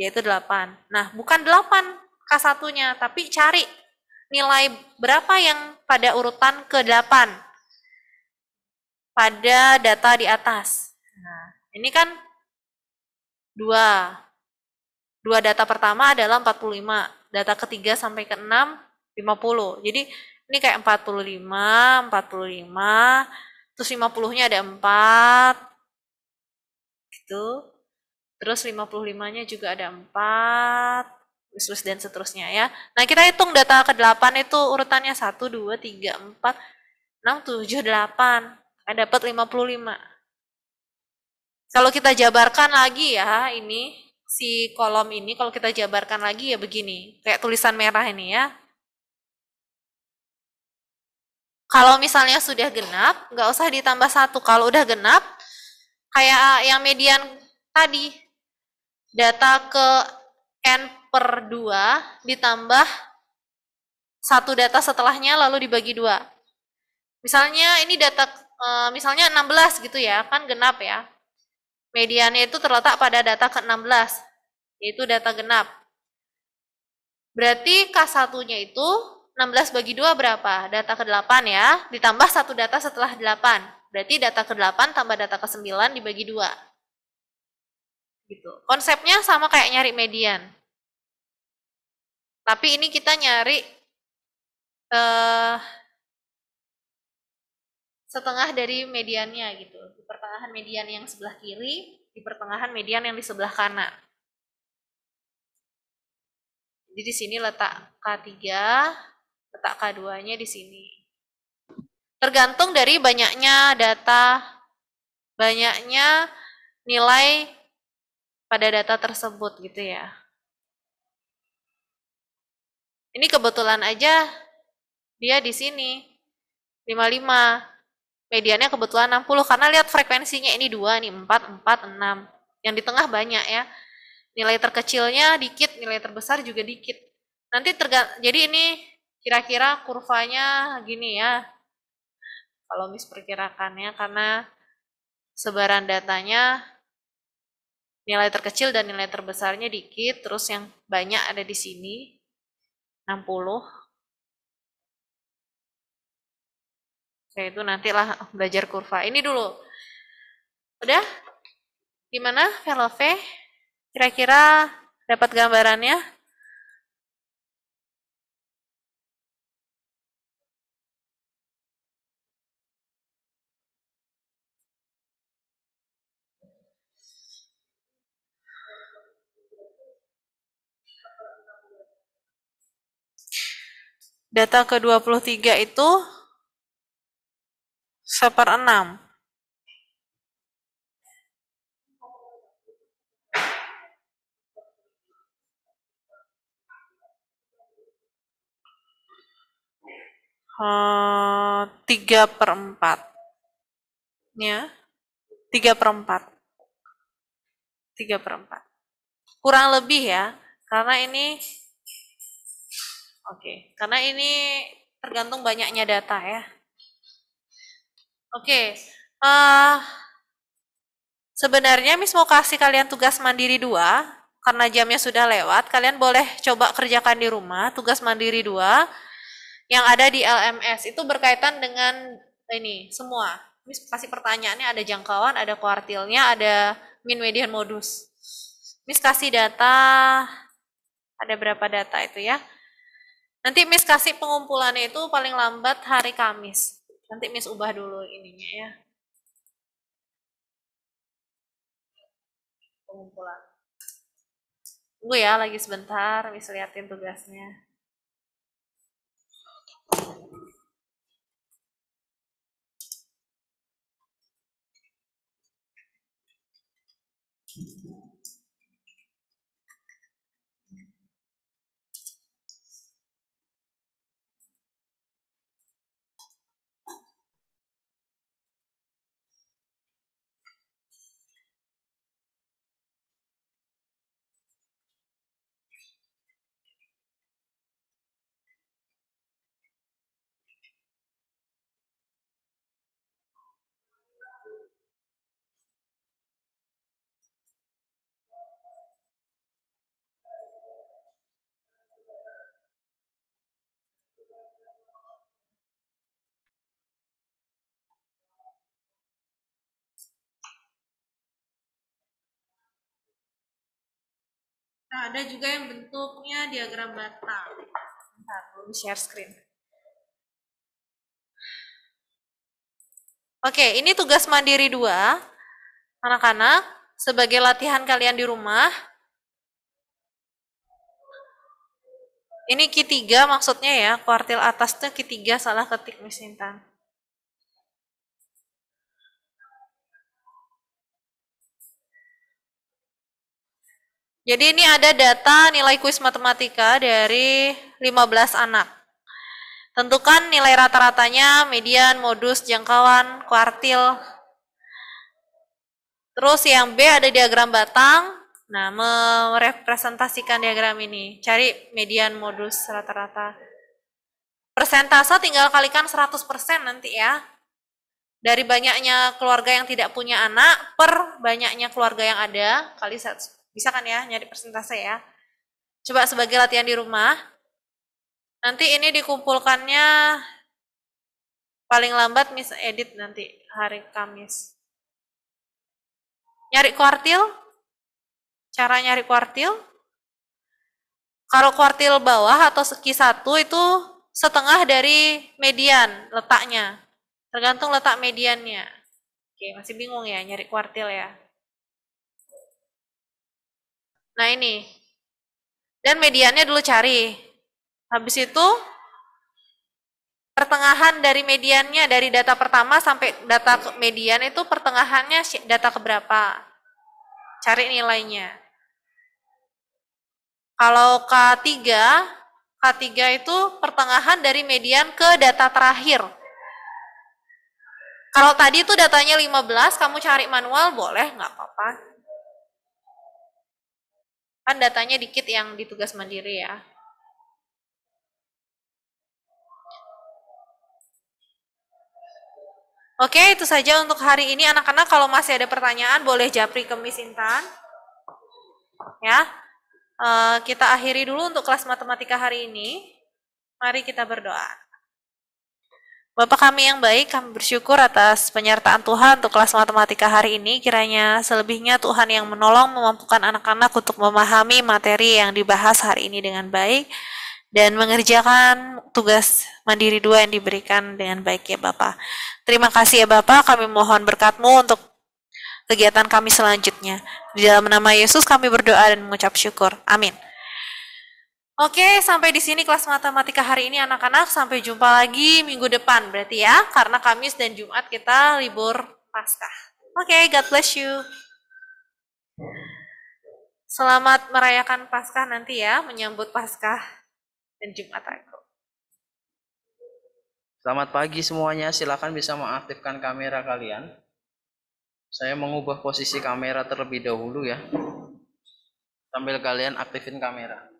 yaitu 8. Nah, bukan 8 K1-nya, tapi cari nilai berapa yang pada urutan ke-8 pada data di atas. Nah, ini kan 2. Dua data pertama adalah 45, data ketiga sampai ke-6 50. Jadi ini kayak 45, 45, terus 50-nya ada 4. Gitu. Terus 55-nya juga ada 4, lulus dan seterusnya ya. Nah, kita hitung data ke-8 itu urutannya 1, 2, 3, 4, 6, 7, 8. Nah, dapat 55. Kalau kita jabarkan lagi ya, ini si kolom ini, kalau kita jabarkan lagi ya begini. Kayak tulisan merah ini ya. Kalau misalnya sudah genap, nggak usah ditambah satu. Kalau udah genap, kayak yang median tadi data ke n per 2 ditambah satu data setelahnya lalu dibagi dua. Misalnya ini data eh, misalnya 16 gitu ya, kan genap ya. Mediannya itu terletak pada data ke-16, yaitu data genap. Berarti K1-nya itu 16 bagi 2 berapa? Data ke-8 ya, ditambah satu data setelah 8. Berarti data ke-8 tambah data ke-9 dibagi 2 gitu. Konsepnya sama kayak nyari median. Tapi ini kita nyari uh, setengah dari mediannya gitu. Di pertengahan median yang sebelah kiri, di pertengahan median yang di sebelah kanan. Jadi di sini letak K3, letak K2-nya di sini. Tergantung dari banyaknya data, banyaknya nilai pada data tersebut gitu ya. Ini kebetulan aja dia di sini 55. medianya kebetulan 60 karena lihat frekuensinya ini 2 nih 4 4 6. Yang di tengah banyak ya. Nilai terkecilnya dikit, nilai terbesar juga dikit. Nanti tergant jadi ini kira-kira kurvanya gini ya. Kalau misperkirakannya karena sebaran datanya nilai terkecil dan nilai terbesarnya dikit, terus yang banyak ada di sini, 60. Oke, itu nantilah belajar kurva. Ini dulu. Udah? Gimana, Velove? Kira-kira dapat gambarannya? data ke-23 itu 1 eh, per 6. Uh, 3 per 4. Ya, 3 per 4. 3 per 4. Kurang lebih ya, karena ini Oke, karena ini tergantung banyaknya data ya. Oke, uh, sebenarnya Miss mau kasih kalian tugas mandiri dua, karena jamnya sudah lewat, kalian boleh coba kerjakan di rumah tugas mandiri dua yang ada di LMS itu berkaitan dengan ini semua. Miss kasih pertanyaannya ada jangkauan, ada kuartilnya, ada min median modus. Miss kasih data, ada berapa data itu ya? Nanti Miss kasih pengumpulannya itu paling lambat hari Kamis. Nanti Miss ubah dulu ininya ya. Pengumpulan. Tunggu ya lagi sebentar, Miss liatin tugasnya. Nah, ada juga yang bentuknya diagram batang. Bentar, belum share screen. Oke, ini tugas mandiri dua. Anak-anak, sebagai latihan kalian di rumah, ini Q3 maksudnya ya, kuartil atasnya Q3 salah ketik Miss Intan. Jadi ini ada data nilai kuis matematika dari 15 anak. Tentukan nilai rata-ratanya, median, modus, jangkauan, kuartil. Terus yang B ada diagram batang. Nah, merepresentasikan diagram ini. Cari median, modus, rata-rata. Persentase tinggal kalikan 100% nanti ya. Dari banyaknya keluarga yang tidak punya anak per banyaknya keluarga yang ada kali 100%. Bisa kan ya nyari persentase ya? Coba sebagai latihan di rumah. Nanti ini dikumpulkannya paling lambat Miss edit nanti hari Kamis. Nyari kuartil? Cara nyari kuartil? Kalau kuartil bawah atau segi satu itu setengah dari median letaknya. Tergantung letak mediannya. Oke, masih bingung ya nyari kuartil ya. Nah ini. Dan mediannya dulu cari. Habis itu pertengahan dari mediannya dari data pertama sampai data median itu pertengahannya data keberapa cari nilainya kalau K3 K3 itu pertengahan dari median ke data terakhir kalau tadi itu datanya 15 kamu cari manual boleh nggak apa-apa Kan datanya dikit yang ditugas mandiri ya. Oke, itu saja untuk hari ini. Anak-anak kalau masih ada pertanyaan boleh japri ke Miss Intan. Ya. Eh, kita akhiri dulu untuk kelas matematika hari ini. Mari kita berdoa. Bapak kami yang baik, kami bersyukur atas penyertaan Tuhan untuk kelas matematika hari ini. Kiranya selebihnya Tuhan yang menolong memampukan anak-anak untuk memahami materi yang dibahas hari ini dengan baik dan mengerjakan tugas mandiri dua yang diberikan dengan baik ya Bapak. Terima kasih ya Bapak, kami mohon berkatmu untuk kegiatan kami selanjutnya. Di dalam nama Yesus kami berdoa dan mengucap syukur. Amin. Oke, sampai di sini kelas matematika hari ini anak-anak. Sampai jumpa lagi minggu depan berarti ya, karena Kamis dan Jumat kita libur Paskah. Oke, God bless you. Selamat merayakan Paskah nanti ya, menyambut Paskah dan Jumat aku. Selamat pagi semuanya, silakan bisa mengaktifkan kamera kalian. Saya mengubah posisi kamera terlebih dahulu ya. Sambil kalian aktifin kamera.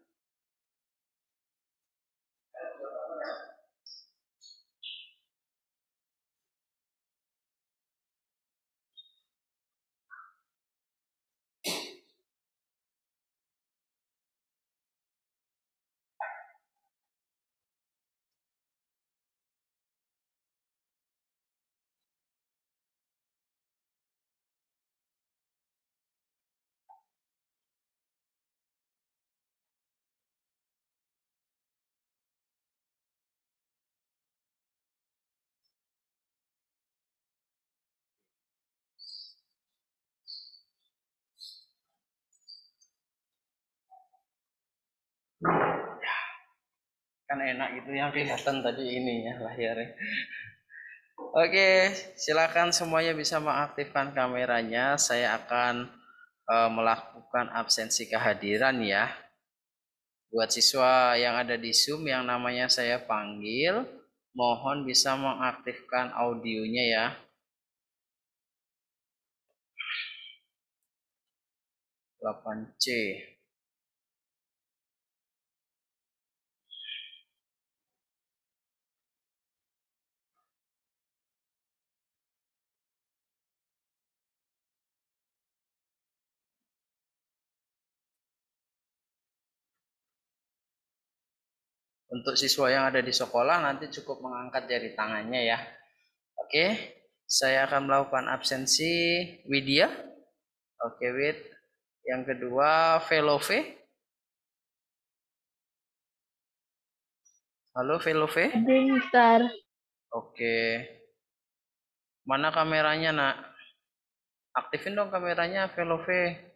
kan enak itu yang iya. kelihatan tadi ini ya layarnya Oke, silakan semuanya bisa mengaktifkan kameranya. Saya akan e, melakukan absensi kehadiran ya. Buat siswa yang ada di Zoom yang namanya saya panggil, mohon bisa mengaktifkan audionya ya. delapan C. Untuk siswa yang ada di sekolah nanti cukup mengangkat jari tangannya ya. Oke, saya akan melakukan absensi Widya. Oke, Wid. Yang kedua Velove. Halo Velove. Bentar. Oke. Mana kameranya, Nak? Aktifin dong kameranya Velove.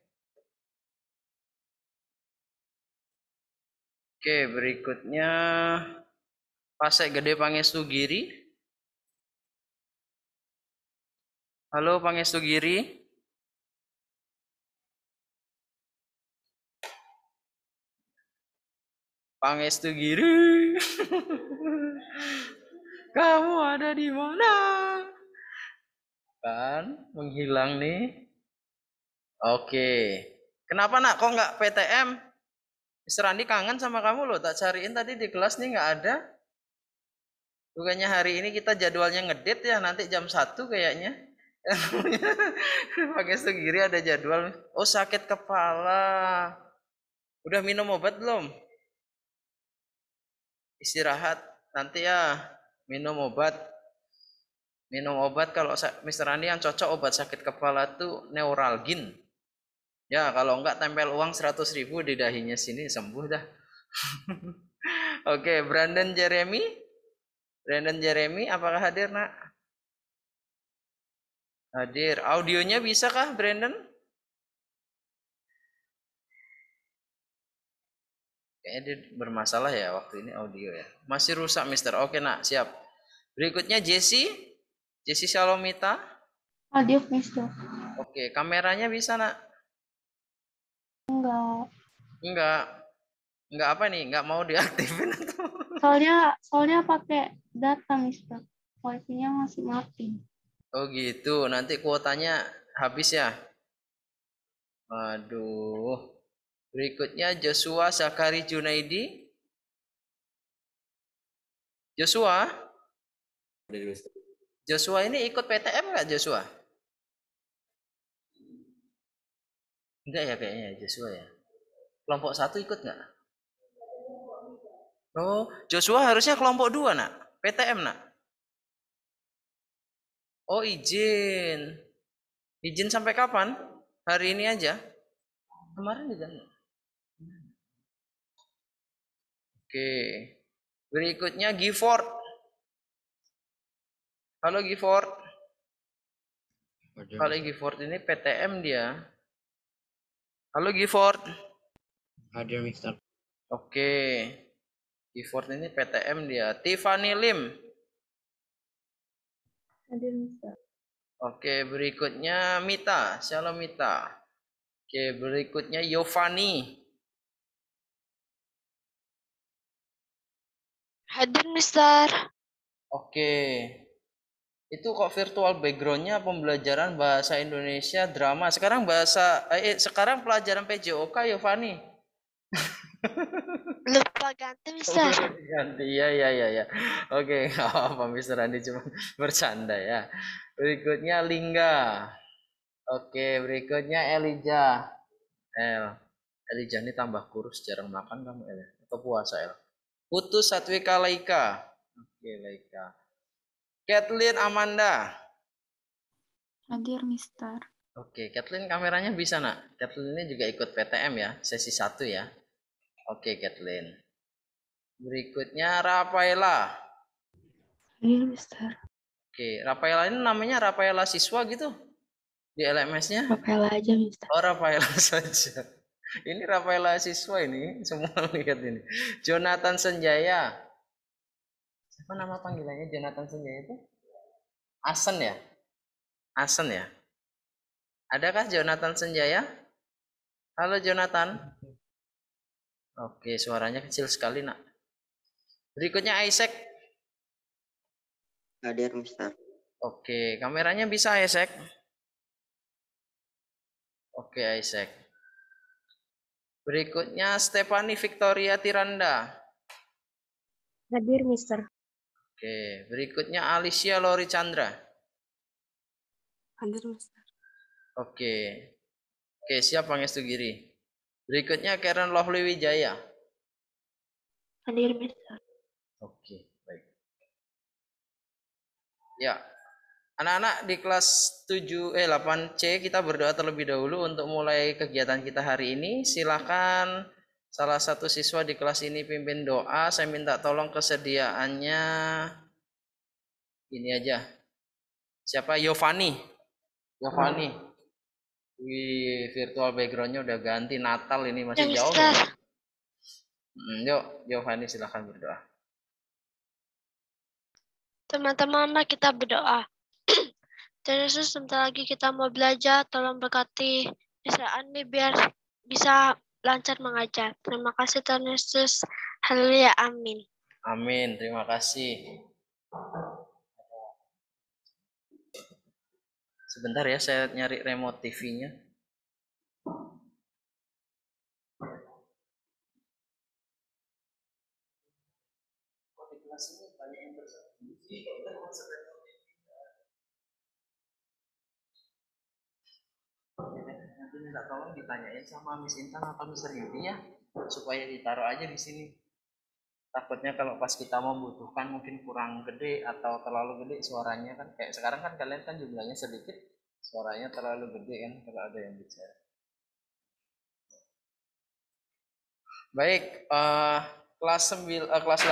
Oke, berikutnya Pasek Gede Pangestu Giri. Halo Pangestu Giri. Pangestu Giri. <laughs> Kamu ada di mana? Kan menghilang nih. Oke. Kenapa nak kok nggak PTM? Mister Andi kangen sama kamu loh, tak cariin tadi di kelas nih nggak ada. Bukannya hari ini kita jadwalnya ngedit ya, nanti jam 1 kayaknya. <laughs> Pakai segiri ada jadwal. Oh sakit kepala. Udah minum obat belum? Istirahat nanti ya minum obat. Minum obat kalau Mister Andi yang cocok obat sakit kepala tuh neuralgin. Ya, kalau enggak tempel uang 100 ribu di dahinya sini sembuh dah. <laughs> Oke, okay, Brandon Jeremy. Brandon Jeremy, apakah hadir, Nak? Hadir. Audionya bisa kah, Brandon? Kayaknya dia bermasalah ya waktu ini audio ya. Masih rusak, Mister. Oke, okay, Nak, siap. Berikutnya Jesse. Jesse Salomita. Hadir, Mister. Oke, okay, kameranya bisa, Nak? Enggak. Enggak. Enggak apa nih? Enggak mau diaktifin atau? <laughs> Soalnya soalnya pakai data, Mister. Wifi-nya masih mati. Oh gitu. Nanti kuotanya habis ya? Aduh. Berikutnya Joshua Zakari Junaidi. Joshua? Joshua ini ikut PTM nggak Joshua? Enggak ya kayaknya ya, Joshua ya. Kelompok satu ikut nggak? Oh, Joshua harusnya kelompok dua nak. PTM nak. Oh izin. Izin sampai kapan? Hari ini aja. Kemarin di Oke. Okay. Berikutnya Gifford. Halo Gifford. Halo Gifford ini PTM dia. Halo Gifford. Hadir Mister. Oke. Gifford ini PTM dia. Tiffany Lim. Hadir Mister. Oke, berikutnya Mita. Shalom Mita. Oke, berikutnya Yovani. Hadir Mister. Oke itu kok virtual backgroundnya pembelajaran bahasa Indonesia drama sekarang bahasa eh, eh sekarang pelajaran PJOK ya Fani <laughs> lupa ganti bisa <laughs> ganti ya ya ya ya oke oh, <laughs> apa Mister Randy cuma bercanda ya berikutnya Lingga oke berikutnya Eliza El Eliza ini tambah kurus jarang makan kamu El atau puasa El putus Satwika Laika oke Laika Kathleen Amanda. Hadir, Mister. Oke, Kathleen kameranya bisa, nak. Kathleen ini juga ikut PTM ya, sesi satu ya. Oke, Kathleen. Berikutnya Rafaela. Hadir, Mister. Oke, Rafaela ini namanya Rafaela siswa gitu? Di LMS-nya? Rafaela aja, Mister. Oh, Rafaela <laughs> saja. Ini Rafaela siswa ini, semua <laughs> lihat ini. Jonathan Senjaya apa nama panggilannya Jonathan Senja itu? Asen ya? Asen ya? Adakah Jonathan Senjaya? Halo Jonathan. Oke, suaranya kecil sekali, Nak. Berikutnya Isaac. Hadir, Mister. Oke, kameranya bisa Isaac. Oke, Isaac. Berikutnya Stephanie Victoria Tiranda. Hadir, Mister. Oke, berikutnya Alicia Lori Chandra. Hadir, Mas. Oke. Oke, siap Pangestu Giri. Berikutnya Karen Lovely Wijaya. Hadir, Mas. Oke, baik. Ya. Anak-anak di kelas 7 eh 8C kita berdoa terlebih dahulu untuk mulai kegiatan kita hari ini. Silakan Salah satu siswa di kelas ini pimpin doa, saya minta tolong kesediaannya. Ini aja. Siapa? Yovani. Yovani. Wih, virtual backgroundnya udah ganti. Natal ini masih Yang jauh. Hmm, yuk, Yovani silahkan berdoa. Teman-teman, kita berdoa. Dan <clears throat> Yesus, sebentar lagi kita mau belajar, tolong berkati bisa Andi biar bisa lancar mengajar. Terima kasih Tuhan Yesus. Haleluya. Amin. Amin. Terima kasih. Sebentar ya, saya nyari remote TV-nya. nanti minta tolong ditanyain sama Miss Intan atau Mister Yudi ya supaya ditaruh aja di sini takutnya kalau pas kita membutuhkan mungkin kurang gede atau terlalu gede suaranya kan kayak sekarang kan kalian kan jumlahnya sedikit suaranya terlalu gede kan kalau ada yang bicara baik uh, kelas 9 uh, eh, kelas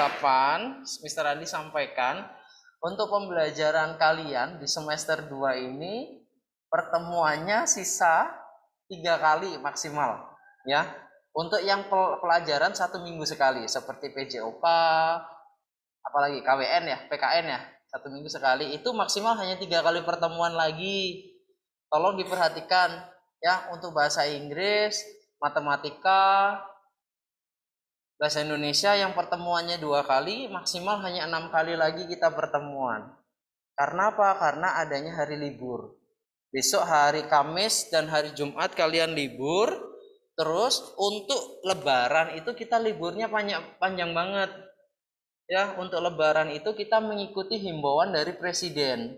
8 Mister Andi sampaikan untuk pembelajaran kalian di semester 2 ini pertemuannya sisa tiga kali maksimal ya untuk yang pelajaran satu minggu sekali seperti PJOPA apalagi KWN ya PKN ya satu minggu sekali itu maksimal hanya tiga kali pertemuan lagi tolong diperhatikan ya untuk bahasa Inggris matematika bahasa Indonesia yang pertemuannya dua kali maksimal hanya enam kali lagi kita pertemuan karena apa karena adanya hari libur Besok hari Kamis dan hari Jumat kalian libur. Terus untuk Lebaran itu kita liburnya panjang panjang banget. Ya, untuk Lebaran itu kita mengikuti himbauan dari presiden.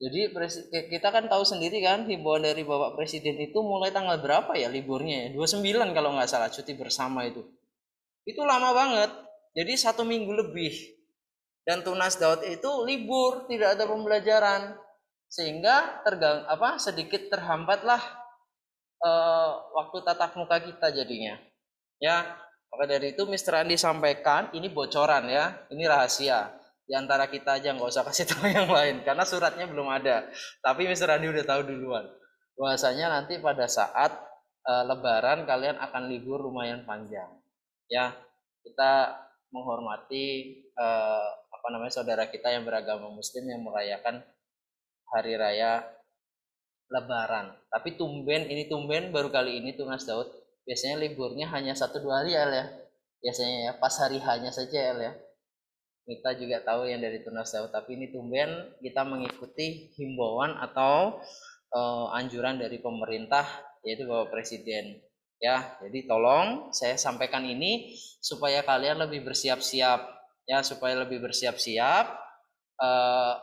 Jadi eh, kita kan tahu sendiri kan himbauan dari Bapak Presiden itu mulai tanggal berapa ya liburnya ya? 29 kalau nggak salah cuti bersama itu. Itu lama banget. Jadi satu minggu lebih. Dan Tunas Daud itu libur, tidak ada pembelajaran sehingga tergang apa sedikit terhambatlah eh, waktu tatap muka kita jadinya ya maka dari itu Mr. Andi sampaikan ini bocoran ya ini rahasia di antara kita aja nggak usah kasih <laughs> tahu yang lain karena suratnya belum ada tapi Mr. Andi udah tahu duluan bahwasanya nanti pada saat e, lebaran kalian akan libur lumayan panjang ya kita menghormati e, apa namanya saudara kita yang beragama muslim yang merayakan hari raya Lebaran. Tapi tumben ini tumben baru kali ini tuh Mas Daud. Biasanya liburnya hanya satu dua hari El ya. Biasanya ya pas hari hanya saja El ya. Kita juga tahu yang dari Tunas Daud, tapi ini tumben kita mengikuti himbauan atau uh, anjuran dari pemerintah yaitu Bapak Presiden. Ya, jadi tolong saya sampaikan ini supaya kalian lebih bersiap-siap ya, supaya lebih bersiap-siap uh,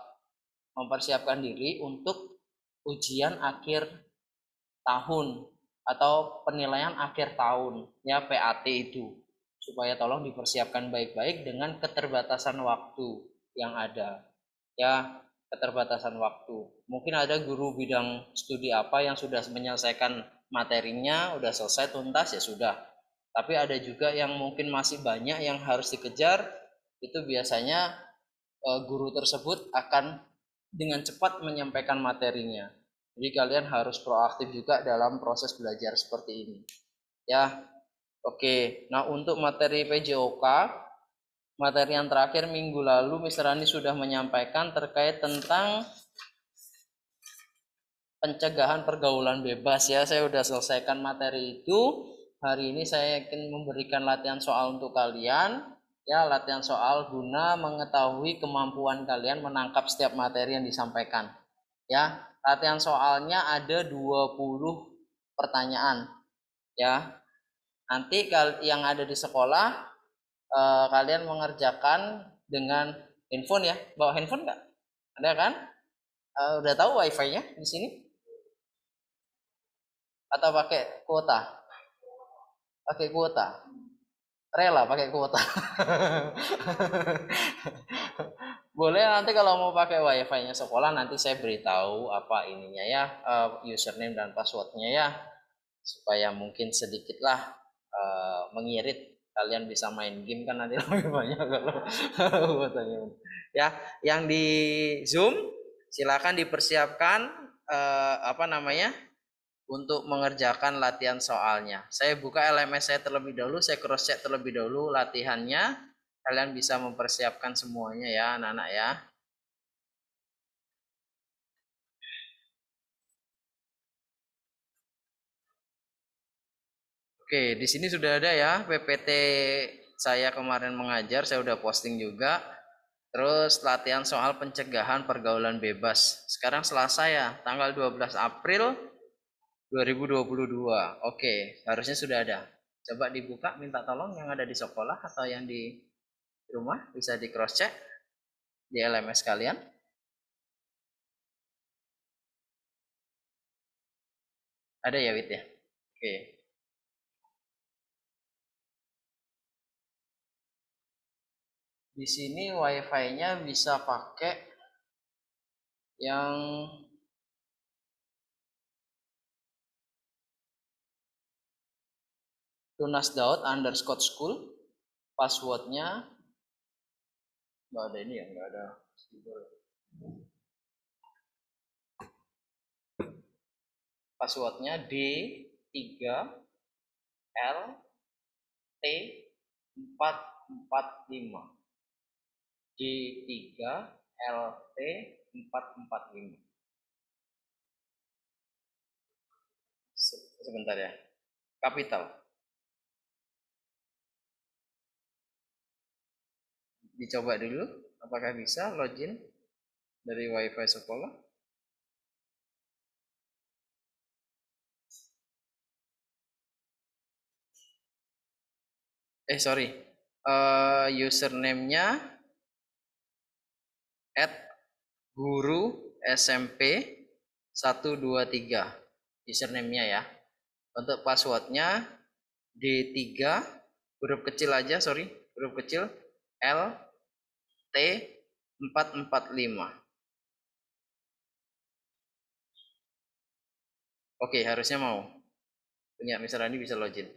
mempersiapkan diri untuk ujian akhir tahun atau penilaian akhir tahun ya PAT itu supaya tolong dipersiapkan baik-baik dengan keterbatasan waktu yang ada ya keterbatasan waktu mungkin ada guru bidang studi apa yang sudah menyelesaikan materinya udah selesai tuntas ya sudah tapi ada juga yang mungkin masih banyak yang harus dikejar itu biasanya e, guru tersebut akan dengan cepat menyampaikan materinya. Jadi kalian harus proaktif juga dalam proses belajar seperti ini. Ya. Oke. Nah, untuk materi PJOK materi yang terakhir minggu lalu Mr. Rani sudah menyampaikan terkait tentang pencegahan pergaulan bebas ya. Saya sudah selesaikan materi itu. Hari ini saya ingin memberikan latihan soal untuk kalian ya latihan soal guna mengetahui kemampuan kalian menangkap setiap materi yang disampaikan. Ya, latihan soalnya ada 20 pertanyaan. Ya. Nanti yang ada di sekolah eh, kalian mengerjakan dengan handphone ya. Bawa handphone nggak Ada kan? Eh, udah tahu wifi-nya di sini? Atau pakai kuota? Pakai kuota rela pakai kuota. Boleh ya, nanti kalau mau pakai wifi-nya sekolah nanti saya beritahu apa ininya ya, eh, username dan passwordnya ya, supaya mungkin sedikitlah eh, mengirit kalian bisa main game kan nanti <laughs> lebih banyak kalau kuotanya. ya, yang di Zoom silakan dipersiapkan eh, apa namanya? untuk mengerjakan latihan soalnya. Saya buka LMS saya terlebih dahulu, saya cross check terlebih dahulu latihannya. Kalian bisa mempersiapkan semuanya ya anak-anak ya. Oke, di sini sudah ada ya PPT saya kemarin mengajar, saya sudah posting juga. Terus latihan soal pencegahan pergaulan bebas. Sekarang Selasa ya, tanggal 12 April 2022. Oke, harusnya sudah ada. Coba dibuka, minta tolong yang ada di sekolah atau yang di rumah bisa di cross check di LMS kalian. Ada ya Wit ya? Oke. Di sini WiFi-nya bisa pakai yang Tunas Daud underscore school. Passwordnya nggak ada ini ya, nggak ada Passwordnya D 3 L T 445 G3 L t 445 sebentar ya kapital dicoba dulu apakah bisa login dari wifi sekolah eh sorry uh, username-nya at guru SMP 123 username-nya ya untuk passwordnya D3 huruf kecil aja sorry huruf kecil L T445. Oke, harusnya mau. Punya misalnya ini bisa login.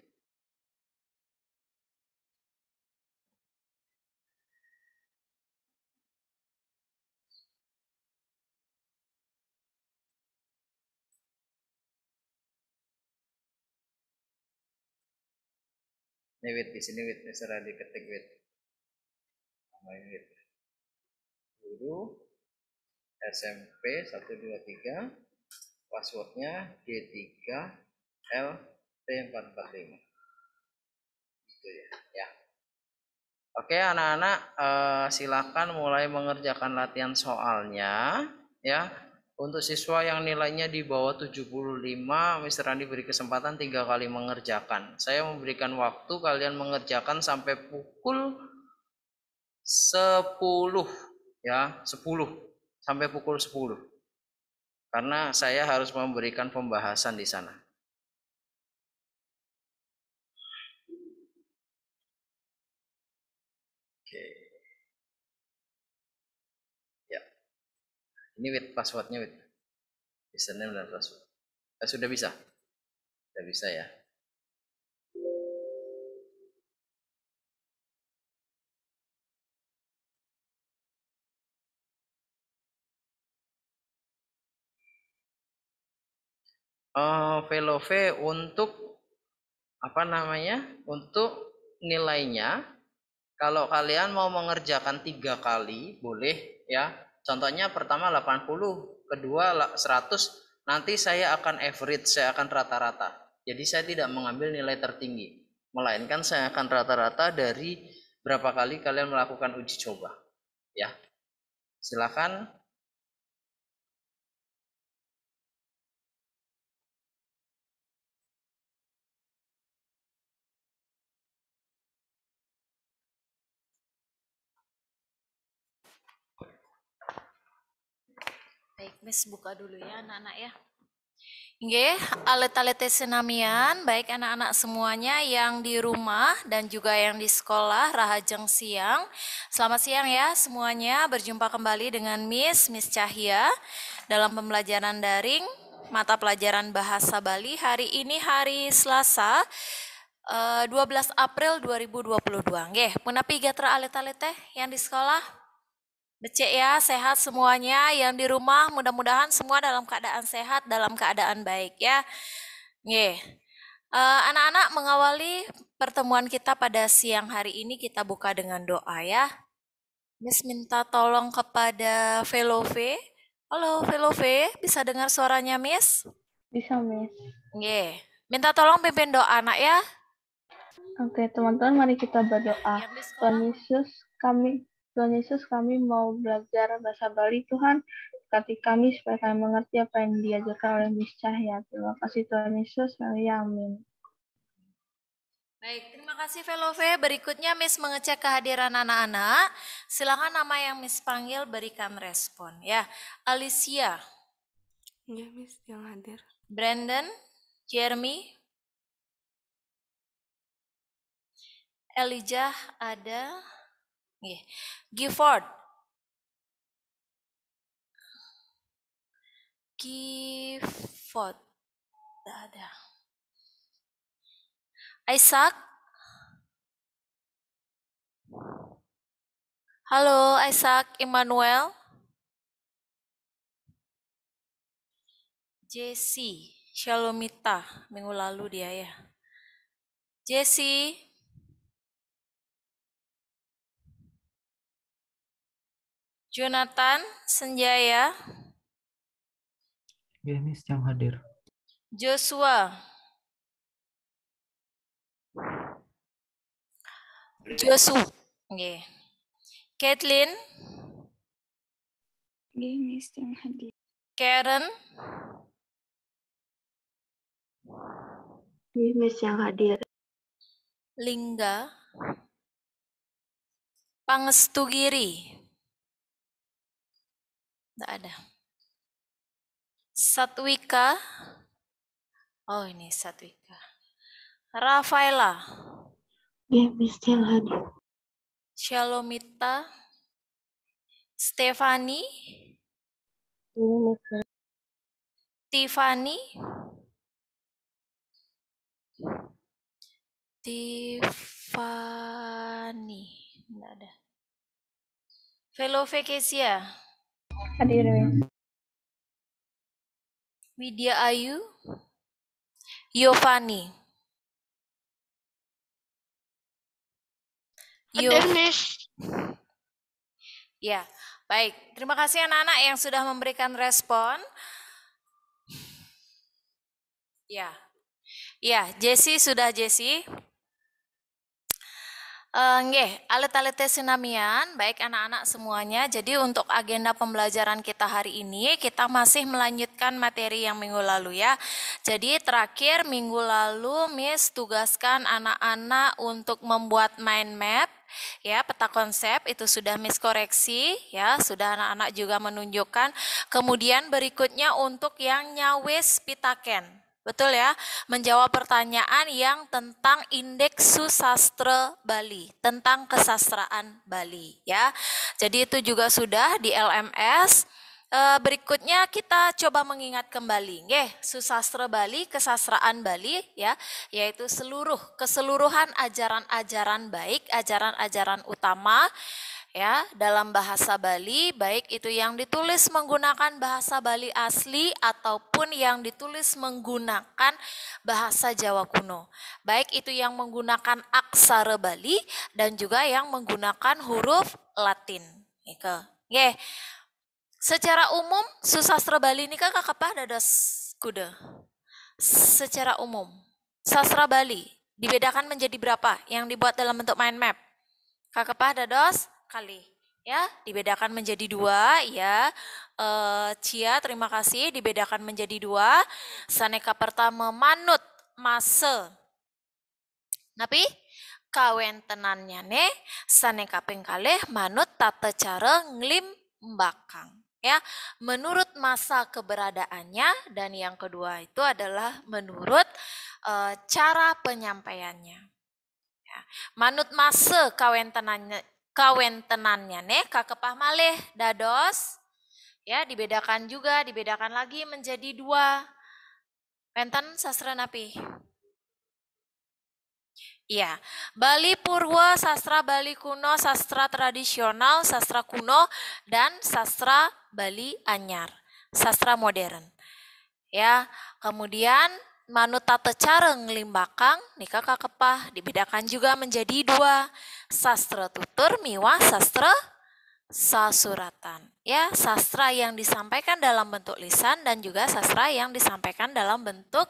Ini wait, di sini wait, misalnya diketik wait. Tambahin wait guru SMP 123 passwordnya g 3 T 445 gitu ya ya Oke anak-anak eh, silakan mulai mengerjakan latihan soalnya ya untuk siswa yang nilainya di bawah 75, Mr. Andi beri kesempatan tiga kali mengerjakan. Saya memberikan waktu kalian mengerjakan sampai pukul 10 ya 10 sampai pukul 10. Karena saya harus memberikan pembahasan di sana. Oke. Ya. Ini with passwordnya with username dan password. Eh, sudah bisa. Sudah bisa ya. uh, eh, VLOV untuk apa namanya untuk nilainya kalau kalian mau mengerjakan tiga kali boleh ya contohnya pertama 80 kedua 100 nanti saya akan average saya akan rata-rata jadi saya tidak mengambil nilai tertinggi melainkan saya akan rata-rata dari berapa kali kalian melakukan uji coba ya silakan Baik, Miss buka dulu ya anak-anak ya. Oke, alet-alet senamian, baik anak-anak semuanya yang di rumah dan juga yang di sekolah Rahajeng siang. Selamat siang ya semuanya, berjumpa kembali dengan Miss Miss Cahya dalam pembelajaran daring mata pelajaran bahasa Bali. Hari ini hari Selasa, 12 eh, April 2022. Nggih, punapi gatra alet-alet teh yang di sekolah Becek ya, sehat semuanya yang di rumah. Mudah-mudahan semua dalam keadaan sehat, dalam keadaan baik ya. Nggih. Eh, anak-anak mengawali pertemuan kita pada siang hari ini kita buka dengan doa ya. Miss minta tolong kepada Velove. Halo Velove, bisa dengar suaranya Miss? Bisa Miss. Nge, Minta tolong pimpin doa anak ya. Oke, teman-teman mari kita berdoa. Iya, Tuhan Yesus, kami Tuhan Yesus, kami mau belajar bahasa Bali, Tuhan. tapi kami supaya kami mengerti apa yang diajarkan oleh Miss Cahya. Terima kasih Tuhan Yesus. Amin. Baik, terima kasih Velove. Berikutnya Miss mengecek kehadiran anak-anak. Silakan nama yang Miss panggil berikan respon ya. Alicia. Ya, Miss yang hadir. Brandon, Jeremy, Elijah ada. Nggih. Iya. Gifford. Gifford. Ada. Isaac. Halo Isaac Emmanuel, Jesse Shalomita minggu lalu dia ya. Jesse Jonathan Senjaya. Ya, yang hadir. Joshua. Joshua, Oke. Okay. Kathleen. Ya, Nggih, yang hadir. Karen. Ya, Nggih, yang hadir. Lingga. Pangestugiri. Tidak ada. Satwika. Oh, ini Satwika. Rafaela. Ya, Miss hadir. Shalomita. Stefani. Ya, Miss Tiffany. Tiffany. Enggak ada. Velo Ya. Hadir. Ya. Widya Ayu. Yovani. Yovanis Ya, baik. Terima kasih anak-anak yang sudah memberikan respon. Ya. Ya, Jesse sudah Jesse. Eh, Alat-alat tes sinamian, baik anak-anak semuanya. Jadi untuk agenda pembelajaran kita hari ini, kita masih melanjutkan materi yang minggu lalu ya. Jadi terakhir minggu lalu Miss tugaskan anak-anak untuk membuat mind map ya peta konsep itu sudah koreksi ya sudah anak-anak juga menunjukkan kemudian berikutnya untuk yang nyawis pitaken Betul ya? Menjawab pertanyaan yang tentang indeks susastra Bali, tentang kesastraan Bali ya. Jadi itu juga sudah di LMS. Eh, berikutnya kita coba mengingat kembali, ya, susastra Bali, kesastraan Bali, ya, yaitu seluruh keseluruhan ajaran-ajaran baik, ajaran-ajaran utama ya dalam bahasa Bali baik itu yang ditulis menggunakan bahasa Bali asli ataupun yang ditulis menggunakan bahasa Jawa kuno baik itu yang menggunakan aksara Bali dan juga yang menggunakan huruf Latin Oke. Gitu. Secara umum susastra Bali ini kakak apa dadas kuda. Secara umum sastra Bali dibedakan menjadi berapa yang dibuat dalam bentuk mind map? Kakak apa dados kali ya dibedakan menjadi iya. dua ya e, Cia terima kasih dibedakan menjadi dua Saneka pertama manut mase tapi tenannya ne Saneka pengkaleh manut tata cara nglim bakang ya menurut masa keberadaannya dan yang kedua itu adalah menurut e, cara penyampaiannya ya. Manut masa kawen tenannya kawentenannya nih kakepah maleh dados ya dibedakan juga dibedakan lagi menjadi dua Wenten sastra napi. Iya, Bali Purwa, sastra Bali kuno, sastra tradisional, sastra kuno, dan sastra Bali Anyar, sastra modern. Ya, kemudian Manut tata cara ngelimbakang nikah kakepah dibedakan juga menjadi dua. Sastra tutur miwa sastra sasuratan. Ya, sastra yang disampaikan dalam bentuk lisan dan juga sastra yang disampaikan dalam bentuk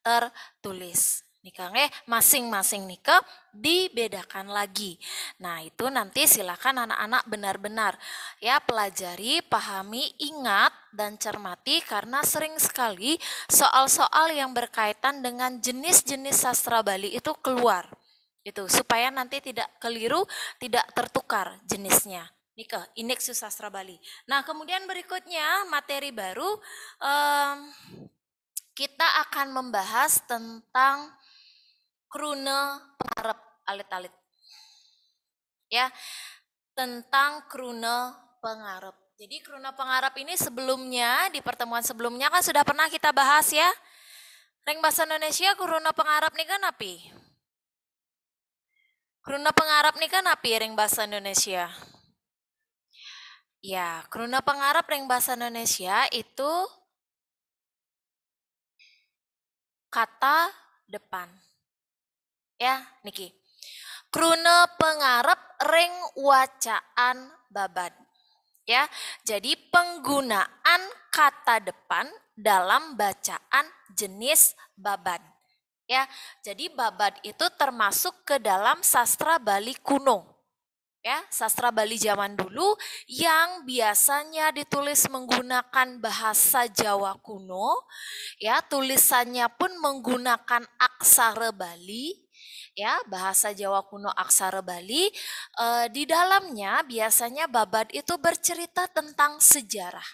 tertulis nikahnya masing-masing nikah dibedakan lagi. Nah, itu nanti silakan anak-anak benar-benar ya pelajari, pahami, ingat dan cermati karena sering sekali soal-soal yang berkaitan dengan jenis-jenis sastra Bali itu keluar. Itu supaya nanti tidak keliru, tidak tertukar jenisnya. Nikah, indeks Sastra Bali. Nah, kemudian berikutnya materi baru um, kita akan membahas tentang krune pengarep alit-alit. Ya, tentang krune pengarep. Jadi krune pengarep ini sebelumnya, di pertemuan sebelumnya kan sudah pernah kita bahas ya. Reng bahasa Indonesia krune pengarep nih kan api. Krune pengarep nih kan api reng bahasa Indonesia. Ya, kruna pengarap ring bahasa Indonesia itu kata depan. Ya, niki. Krune pengarep ring wacaan babad. Ya, jadi penggunaan kata depan dalam bacaan jenis babad. Ya, jadi babad itu termasuk ke dalam sastra Bali kuno. Ya, sastra Bali zaman dulu yang biasanya ditulis menggunakan bahasa Jawa kuno, ya, tulisannya pun menggunakan aksara Bali ya bahasa Jawa kuno aksara Bali e, di dalamnya biasanya babad itu bercerita tentang sejarah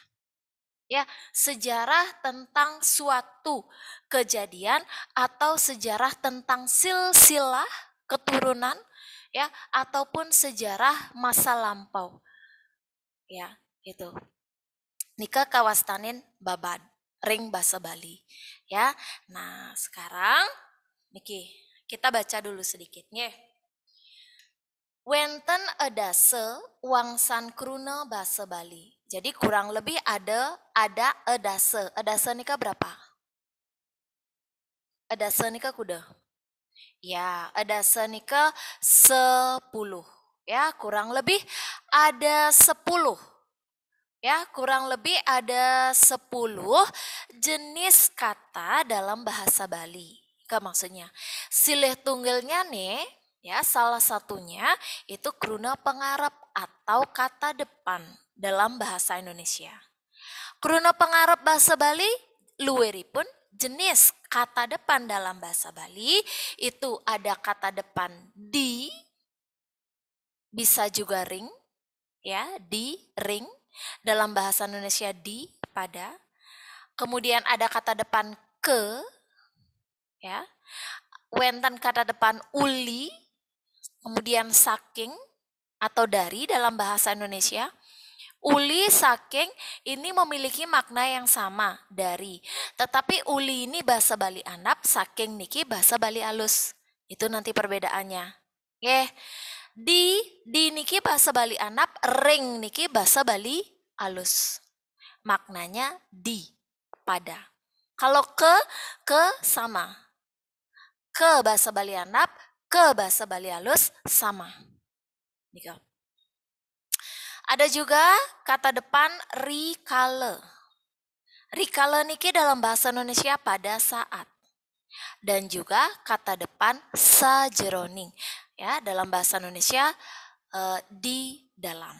ya sejarah tentang suatu kejadian atau sejarah tentang silsilah keturunan ya ataupun sejarah masa lampau ya itu Nika Kawastanin Babad Ring Bahasa Bali ya nah sekarang Niki kita baca dulu sedikitnya. Wenten edase wangsan kruna basa Bali. Jadi kurang lebih ada ada edase. Edase nikah berapa? Edase nikah kuda. Ya, edase nikah sepuluh. Ya, kurang lebih ada sepuluh. Ya, kurang lebih ada sepuluh jenis kata dalam bahasa Bali keluarga maksudnya. Silih tunggalnya nih, ya salah satunya itu kruna pengarap atau kata depan dalam bahasa Indonesia. Kruna pengarap bahasa Bali pun jenis kata depan dalam bahasa Bali itu ada kata depan di bisa juga ring ya di ring dalam bahasa Indonesia di pada kemudian ada kata depan ke ya. Wenten kata depan uli, kemudian saking atau dari dalam bahasa Indonesia. Uli saking ini memiliki makna yang sama dari. Tetapi uli ini bahasa Bali Anap, saking niki bahasa Bali alus. Itu nanti perbedaannya. Oke. Di di niki bahasa Bali Anap, ring niki bahasa Bali alus. Maknanya di pada. Kalau ke ke sama ke bahasa Bali Andap, ke bahasa Bali halus sama. Gitu. Ada juga kata depan rikale. Rikale niki dalam bahasa Indonesia pada saat. Dan juga kata depan sajeroning. Ya, dalam bahasa Indonesia eh, di dalam.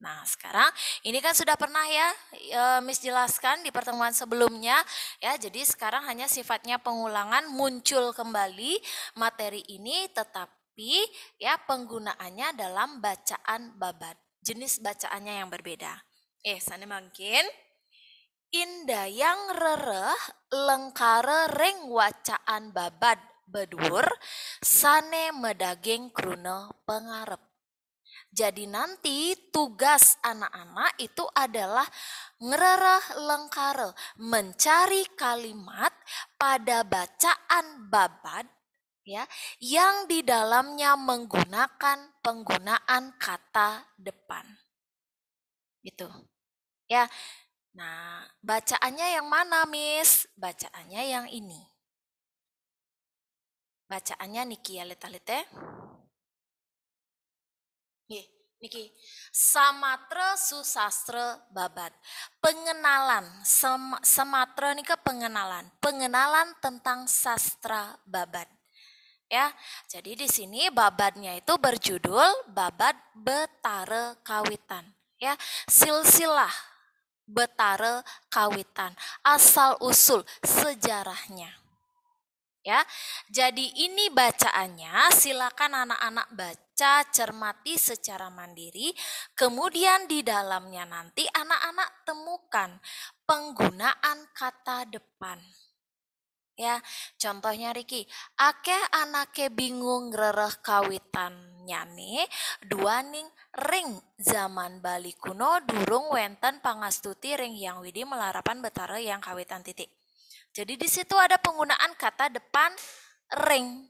Nah, sekarang ini kan sudah pernah ya e, Miss jelaskan di pertemuan sebelumnya ya. Jadi sekarang hanya sifatnya pengulangan muncul kembali materi ini tetapi ya penggunaannya dalam bacaan babat. Jenis bacaannya yang berbeda. Eh, sana mungkin inda yang rereh lengkare reng wacaan babad bedur sane medaging krune pengarep. Jadi nanti tugas anak-anak itu adalah ngerarah lengkare, mencari kalimat pada bacaan babad ya yang di dalamnya menggunakan penggunaan kata depan. Gitu. Ya. Nah, bacaannya yang mana, Miss? Bacaannya yang ini. Bacaannya Nikia Letalite. Niki, samatra susastra babat. Pengenalan, sem samatra ke pengenalan. Pengenalan tentang sastra babat. Ya, jadi di sini babatnya itu berjudul babat betare kawitan. Ya, silsilah betare kawitan, asal usul sejarahnya. Ya, jadi ini bacaannya, silakan anak-anak baca baca, cermati secara mandiri. Kemudian di dalamnya nanti anak-anak temukan penggunaan kata depan. Ya, contohnya Riki, akeh anake bingung rereh kawitan nyane duaning ring zaman Bali kuno durung wenten pangastuti ring yang widi melarapan betara yang kawitan titik. Jadi di situ ada penggunaan kata depan ring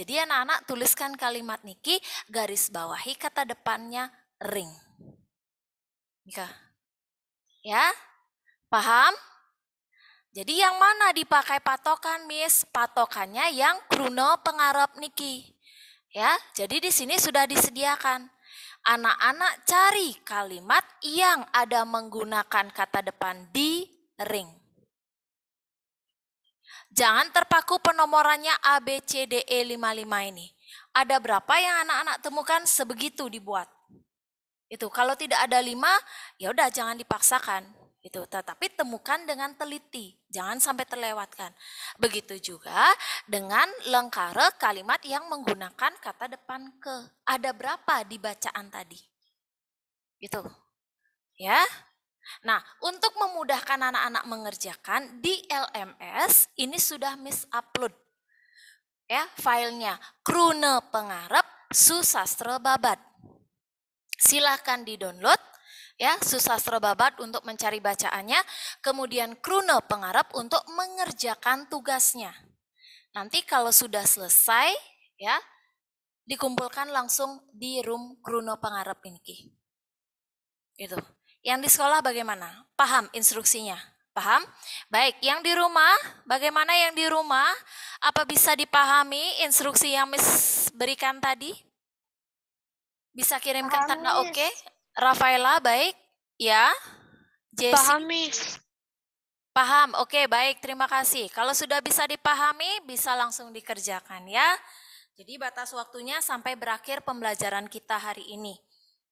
jadi anak-anak tuliskan kalimat Niki, garis bawahi kata depannya ring. Nika, Ya? Paham? Jadi yang mana dipakai patokan, Miss? Patokannya yang Bruno pengarap Niki. Ya, jadi di sini sudah disediakan. Anak-anak cari kalimat yang ada menggunakan kata depan di ring. Jangan terpaku penomorannya A B C D e ABCDE55 ini. Ada berapa yang anak-anak temukan sebegitu dibuat. Itu kalau tidak ada lima, ya udah jangan dipaksakan itu tetapi temukan dengan teliti jangan sampai terlewatkan begitu juga dengan lengkare kalimat yang menggunakan kata depan ke ada berapa di bacaan tadi itu ya Nah, untuk memudahkan anak-anak mengerjakan di LMS ini sudah miss upload ya filenya Krune Pengarap Susastra Babat. Silahkan di-download ya Susastra Babat untuk mencari bacaannya, kemudian Krune Pengarap untuk mengerjakan tugasnya. Nanti kalau sudah selesai ya dikumpulkan langsung di room Krune Pengarap ini. itu yang di sekolah bagaimana? Paham instruksinya? Paham? Baik, yang di rumah, bagaimana yang di rumah? Apa bisa dipahami instruksi yang Miss berikan tadi? Bisa kirimkan Paham, tanda oke? Okay? Rafaela, baik. Ya. Paham, Miss. Paham, oke okay, baik, terima kasih. Kalau sudah bisa dipahami, bisa langsung dikerjakan ya. Jadi batas waktunya sampai berakhir pembelajaran kita hari ini.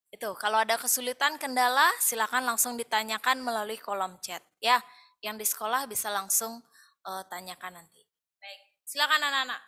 Itu, kalau ada kesulitan, kendala, silakan langsung ditanyakan melalui kolom chat. Ya, yang di sekolah bisa langsung uh, tanyakan nanti. Baik, silakan anak-anak.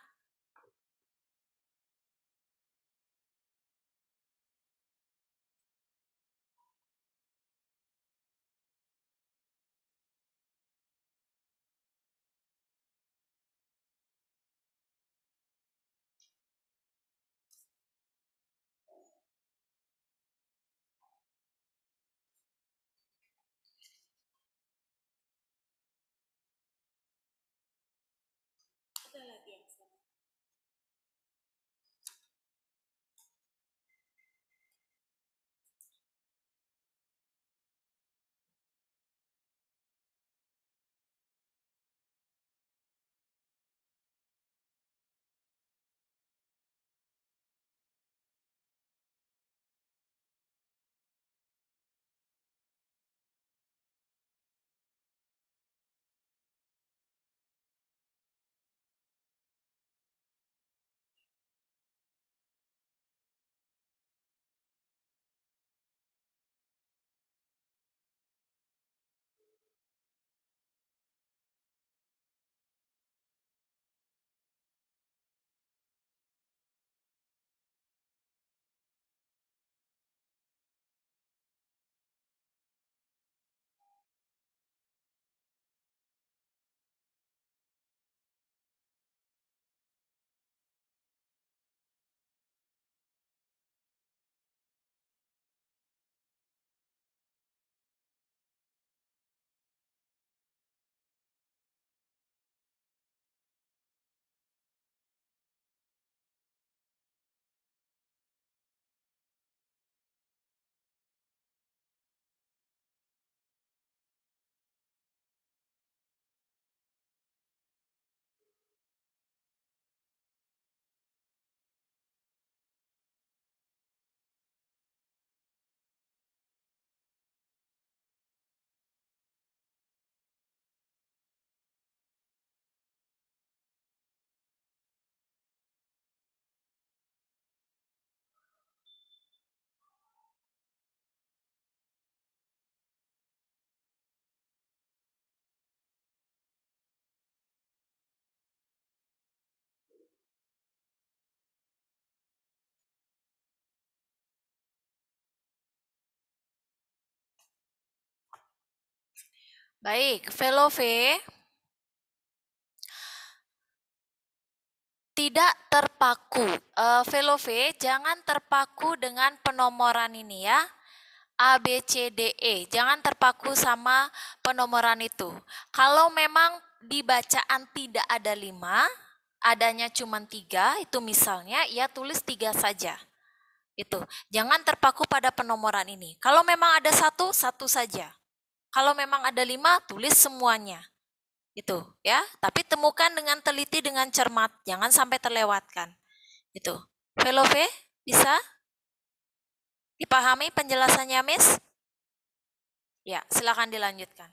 Baik, Velove tidak terpaku. Uh, eh, Velove jangan terpaku dengan penomoran ini ya. A, B, C, D, E. Jangan terpaku sama penomoran itu. Kalau memang di bacaan tidak ada lima, adanya cuma tiga, itu misalnya ya tulis tiga saja. Itu. Jangan terpaku pada penomoran ini. Kalau memang ada satu, satu saja. Kalau memang ada lima, tulis semuanya. Itu ya. Tapi temukan dengan teliti, dengan cermat. Jangan sampai terlewatkan. Itu. Velove, bisa? Dipahami penjelasannya, Miss? Ya, silakan dilanjutkan.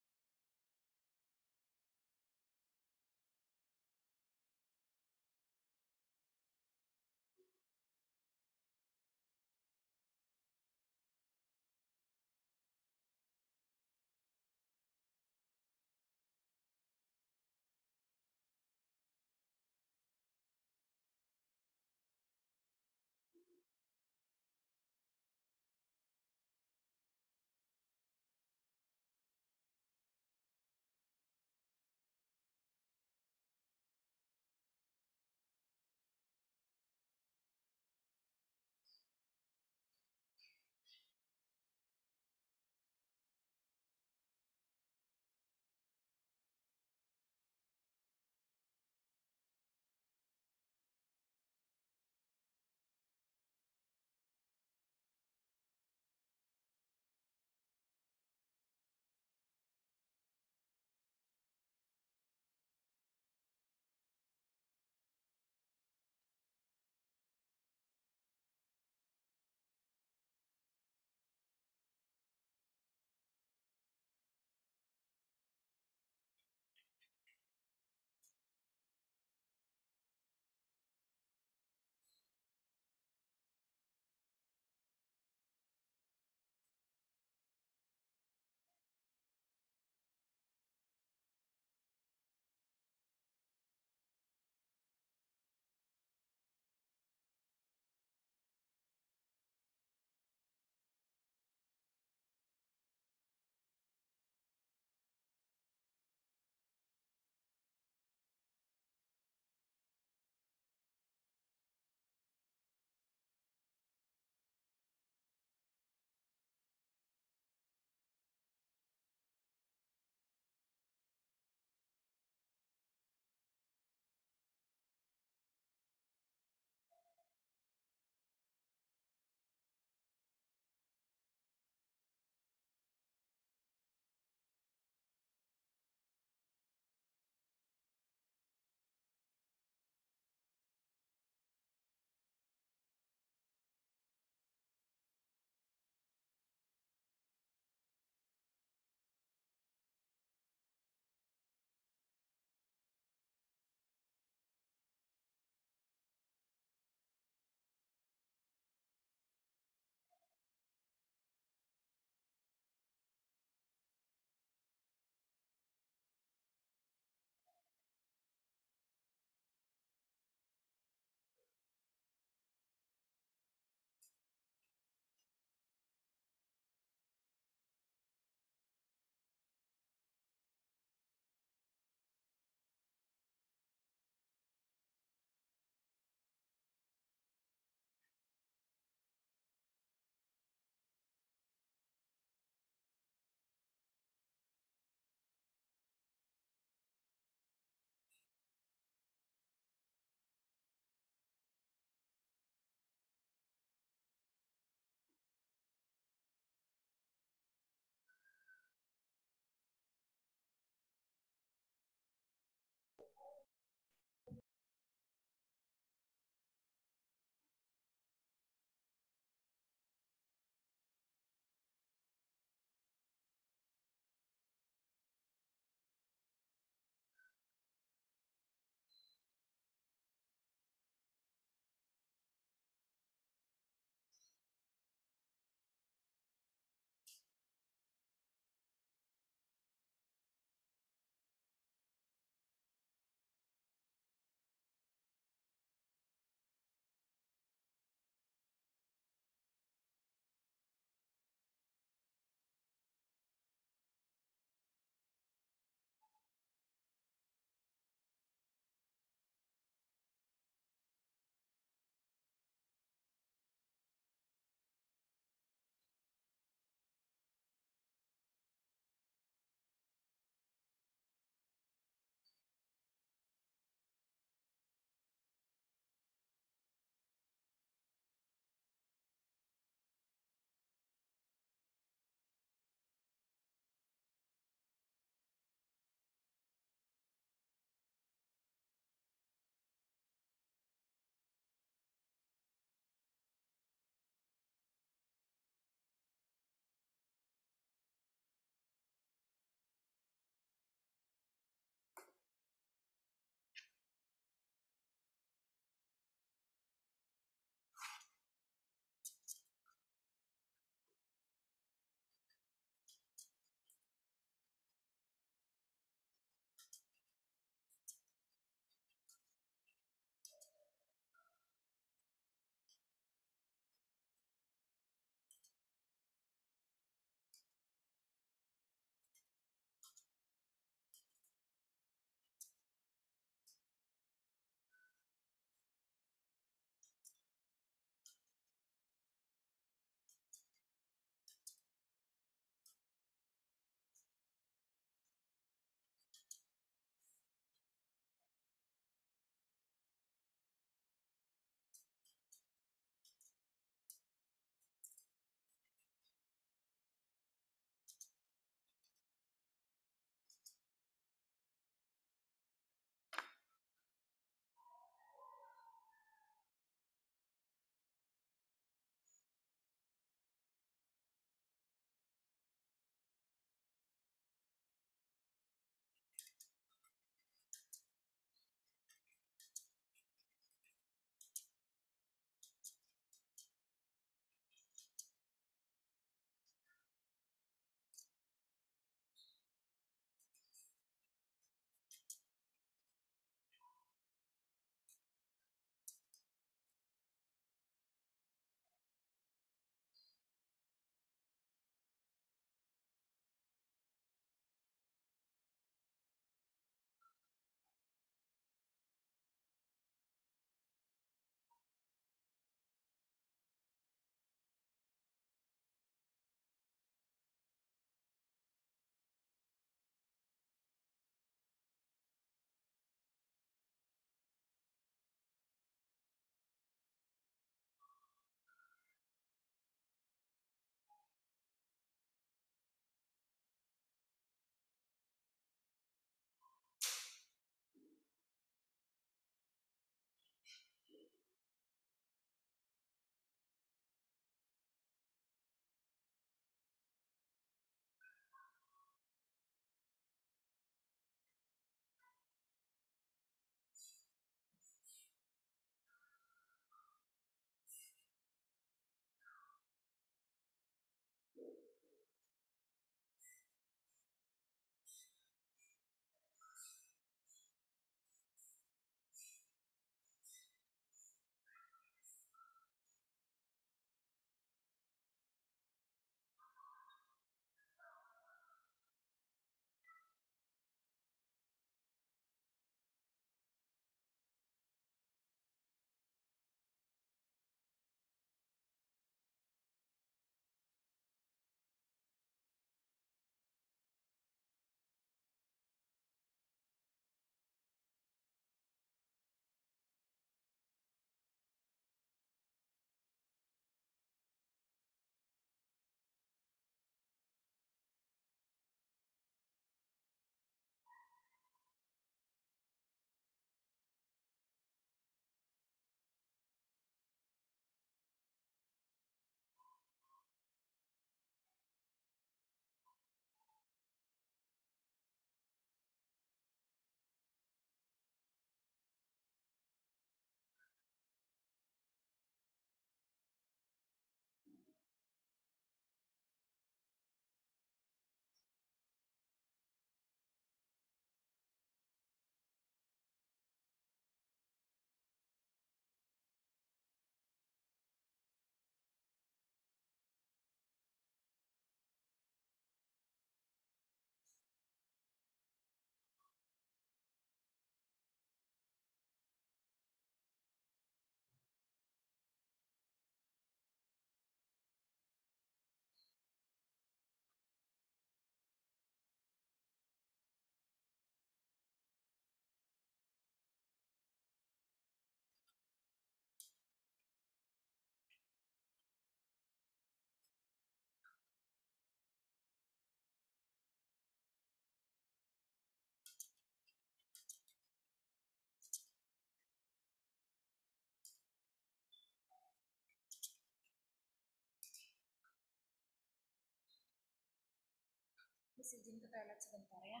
izin ke toilet sebentar ya.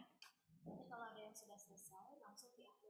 Nanti kalau ada yang sudah selesai, langsung diakhiri.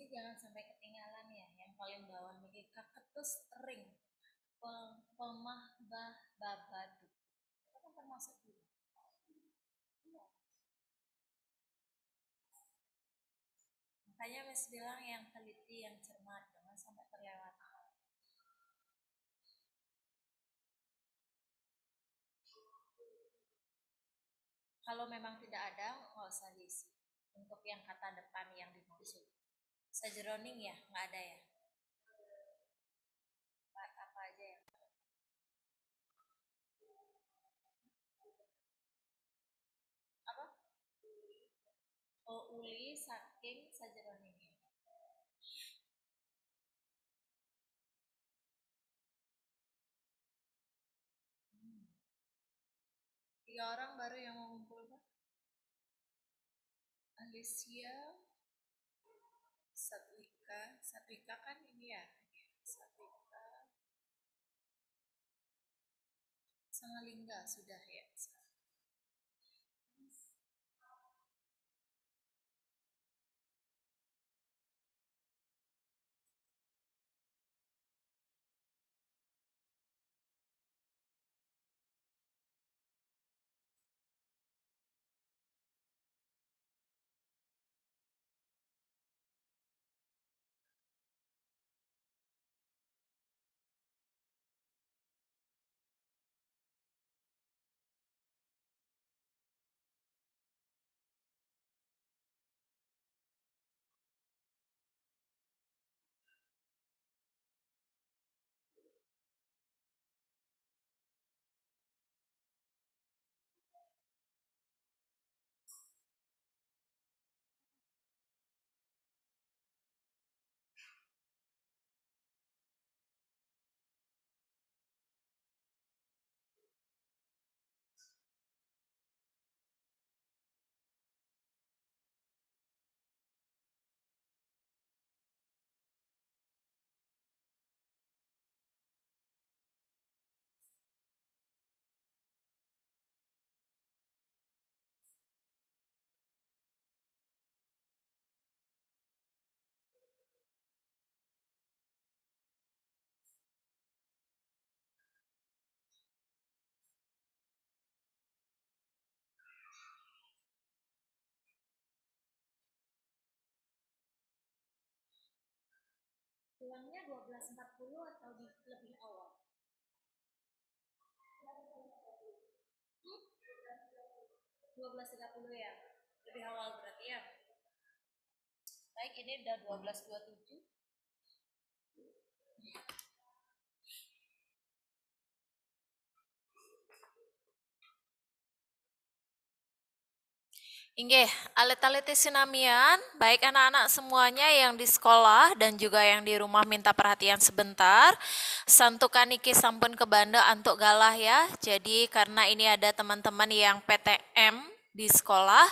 jadi jangan sampai ketinggalan ya yang paling bawah nih kaketus ring pemah bah babadu itu kan termasuk iya. makanya mes bilang yang teliti yang cermat jangan sampai terlewat kalau memang tidak ada nggak usah diisi untuk yang kata depan yang di sejeroning ya nggak ada ya apa aja ya apa oh uli saking sejeroning ya? hmm. tiga orang baru yang mengumpulkan Alicia Ika satu Ika kan ini ya satu Ika Sangalingga sudah ya waktunya 12.40 atau di, lebih awal? Hmm? 12.30 ya? Lebih awal berarti ya? Baik, ini udah 12.27. Inge, alat alit sinamian, baik anak-anak semuanya yang di sekolah dan juga yang di rumah minta perhatian sebentar. Santukan iki sampun ke banda antuk galah ya. Jadi karena ini ada teman-teman yang PTM di sekolah,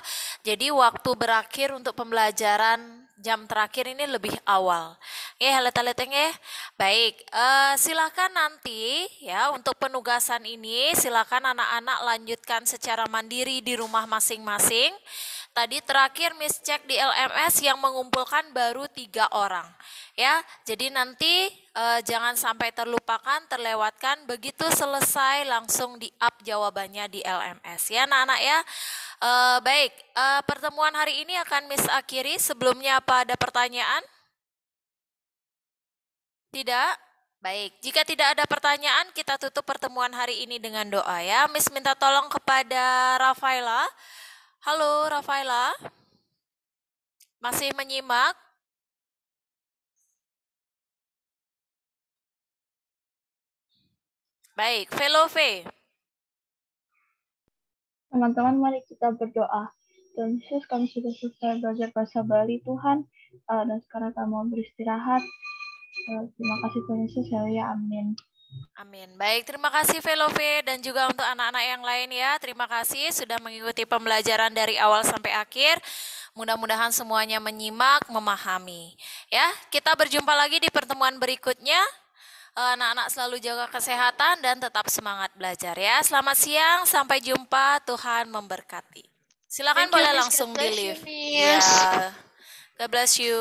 jadi waktu berakhir untuk pembelajaran jam terakhir ini lebih awal. Ya, letak leteng ya. Baik, uh, silakan nanti ya untuk penugasan ini silakan anak-anak lanjutkan secara mandiri di rumah masing-masing. Tadi terakhir Miss Check di LMS yang mengumpulkan baru tiga orang. Ya, jadi nanti e, jangan sampai terlupakan, terlewatkan. Begitu selesai langsung di up jawabannya di LMS ya, anak-anak ya. E, baik, e, pertemuan hari ini akan Miss akhiri. Sebelumnya apa ada pertanyaan? Tidak. Baik, jika tidak ada pertanyaan, kita tutup pertemuan hari ini dengan doa ya. Miss minta tolong kepada Rafaela Halo Rafaela, masih menyimak? Baik, V, Teman-teman, mari kita berdoa. Tuhan Yesus, kami sudah selesai belajar bahasa Bali, Tuhan. Uh, dan sekarang kami mau beristirahat. Uh, terima kasih Tuhan Yesus, ya, ya amin. Amin. Baik, terima kasih Velove dan juga untuk anak-anak yang lain ya. Terima kasih sudah mengikuti pembelajaran dari awal sampai akhir. Mudah-mudahan semuanya menyimak, memahami. Ya, kita berjumpa lagi di pertemuan berikutnya. Eh, anak-anak selalu jaga kesehatan dan tetap semangat belajar ya. Selamat siang, sampai jumpa. Tuhan memberkati. Silakan boleh langsung di live. Ya. Yeah. God bless you.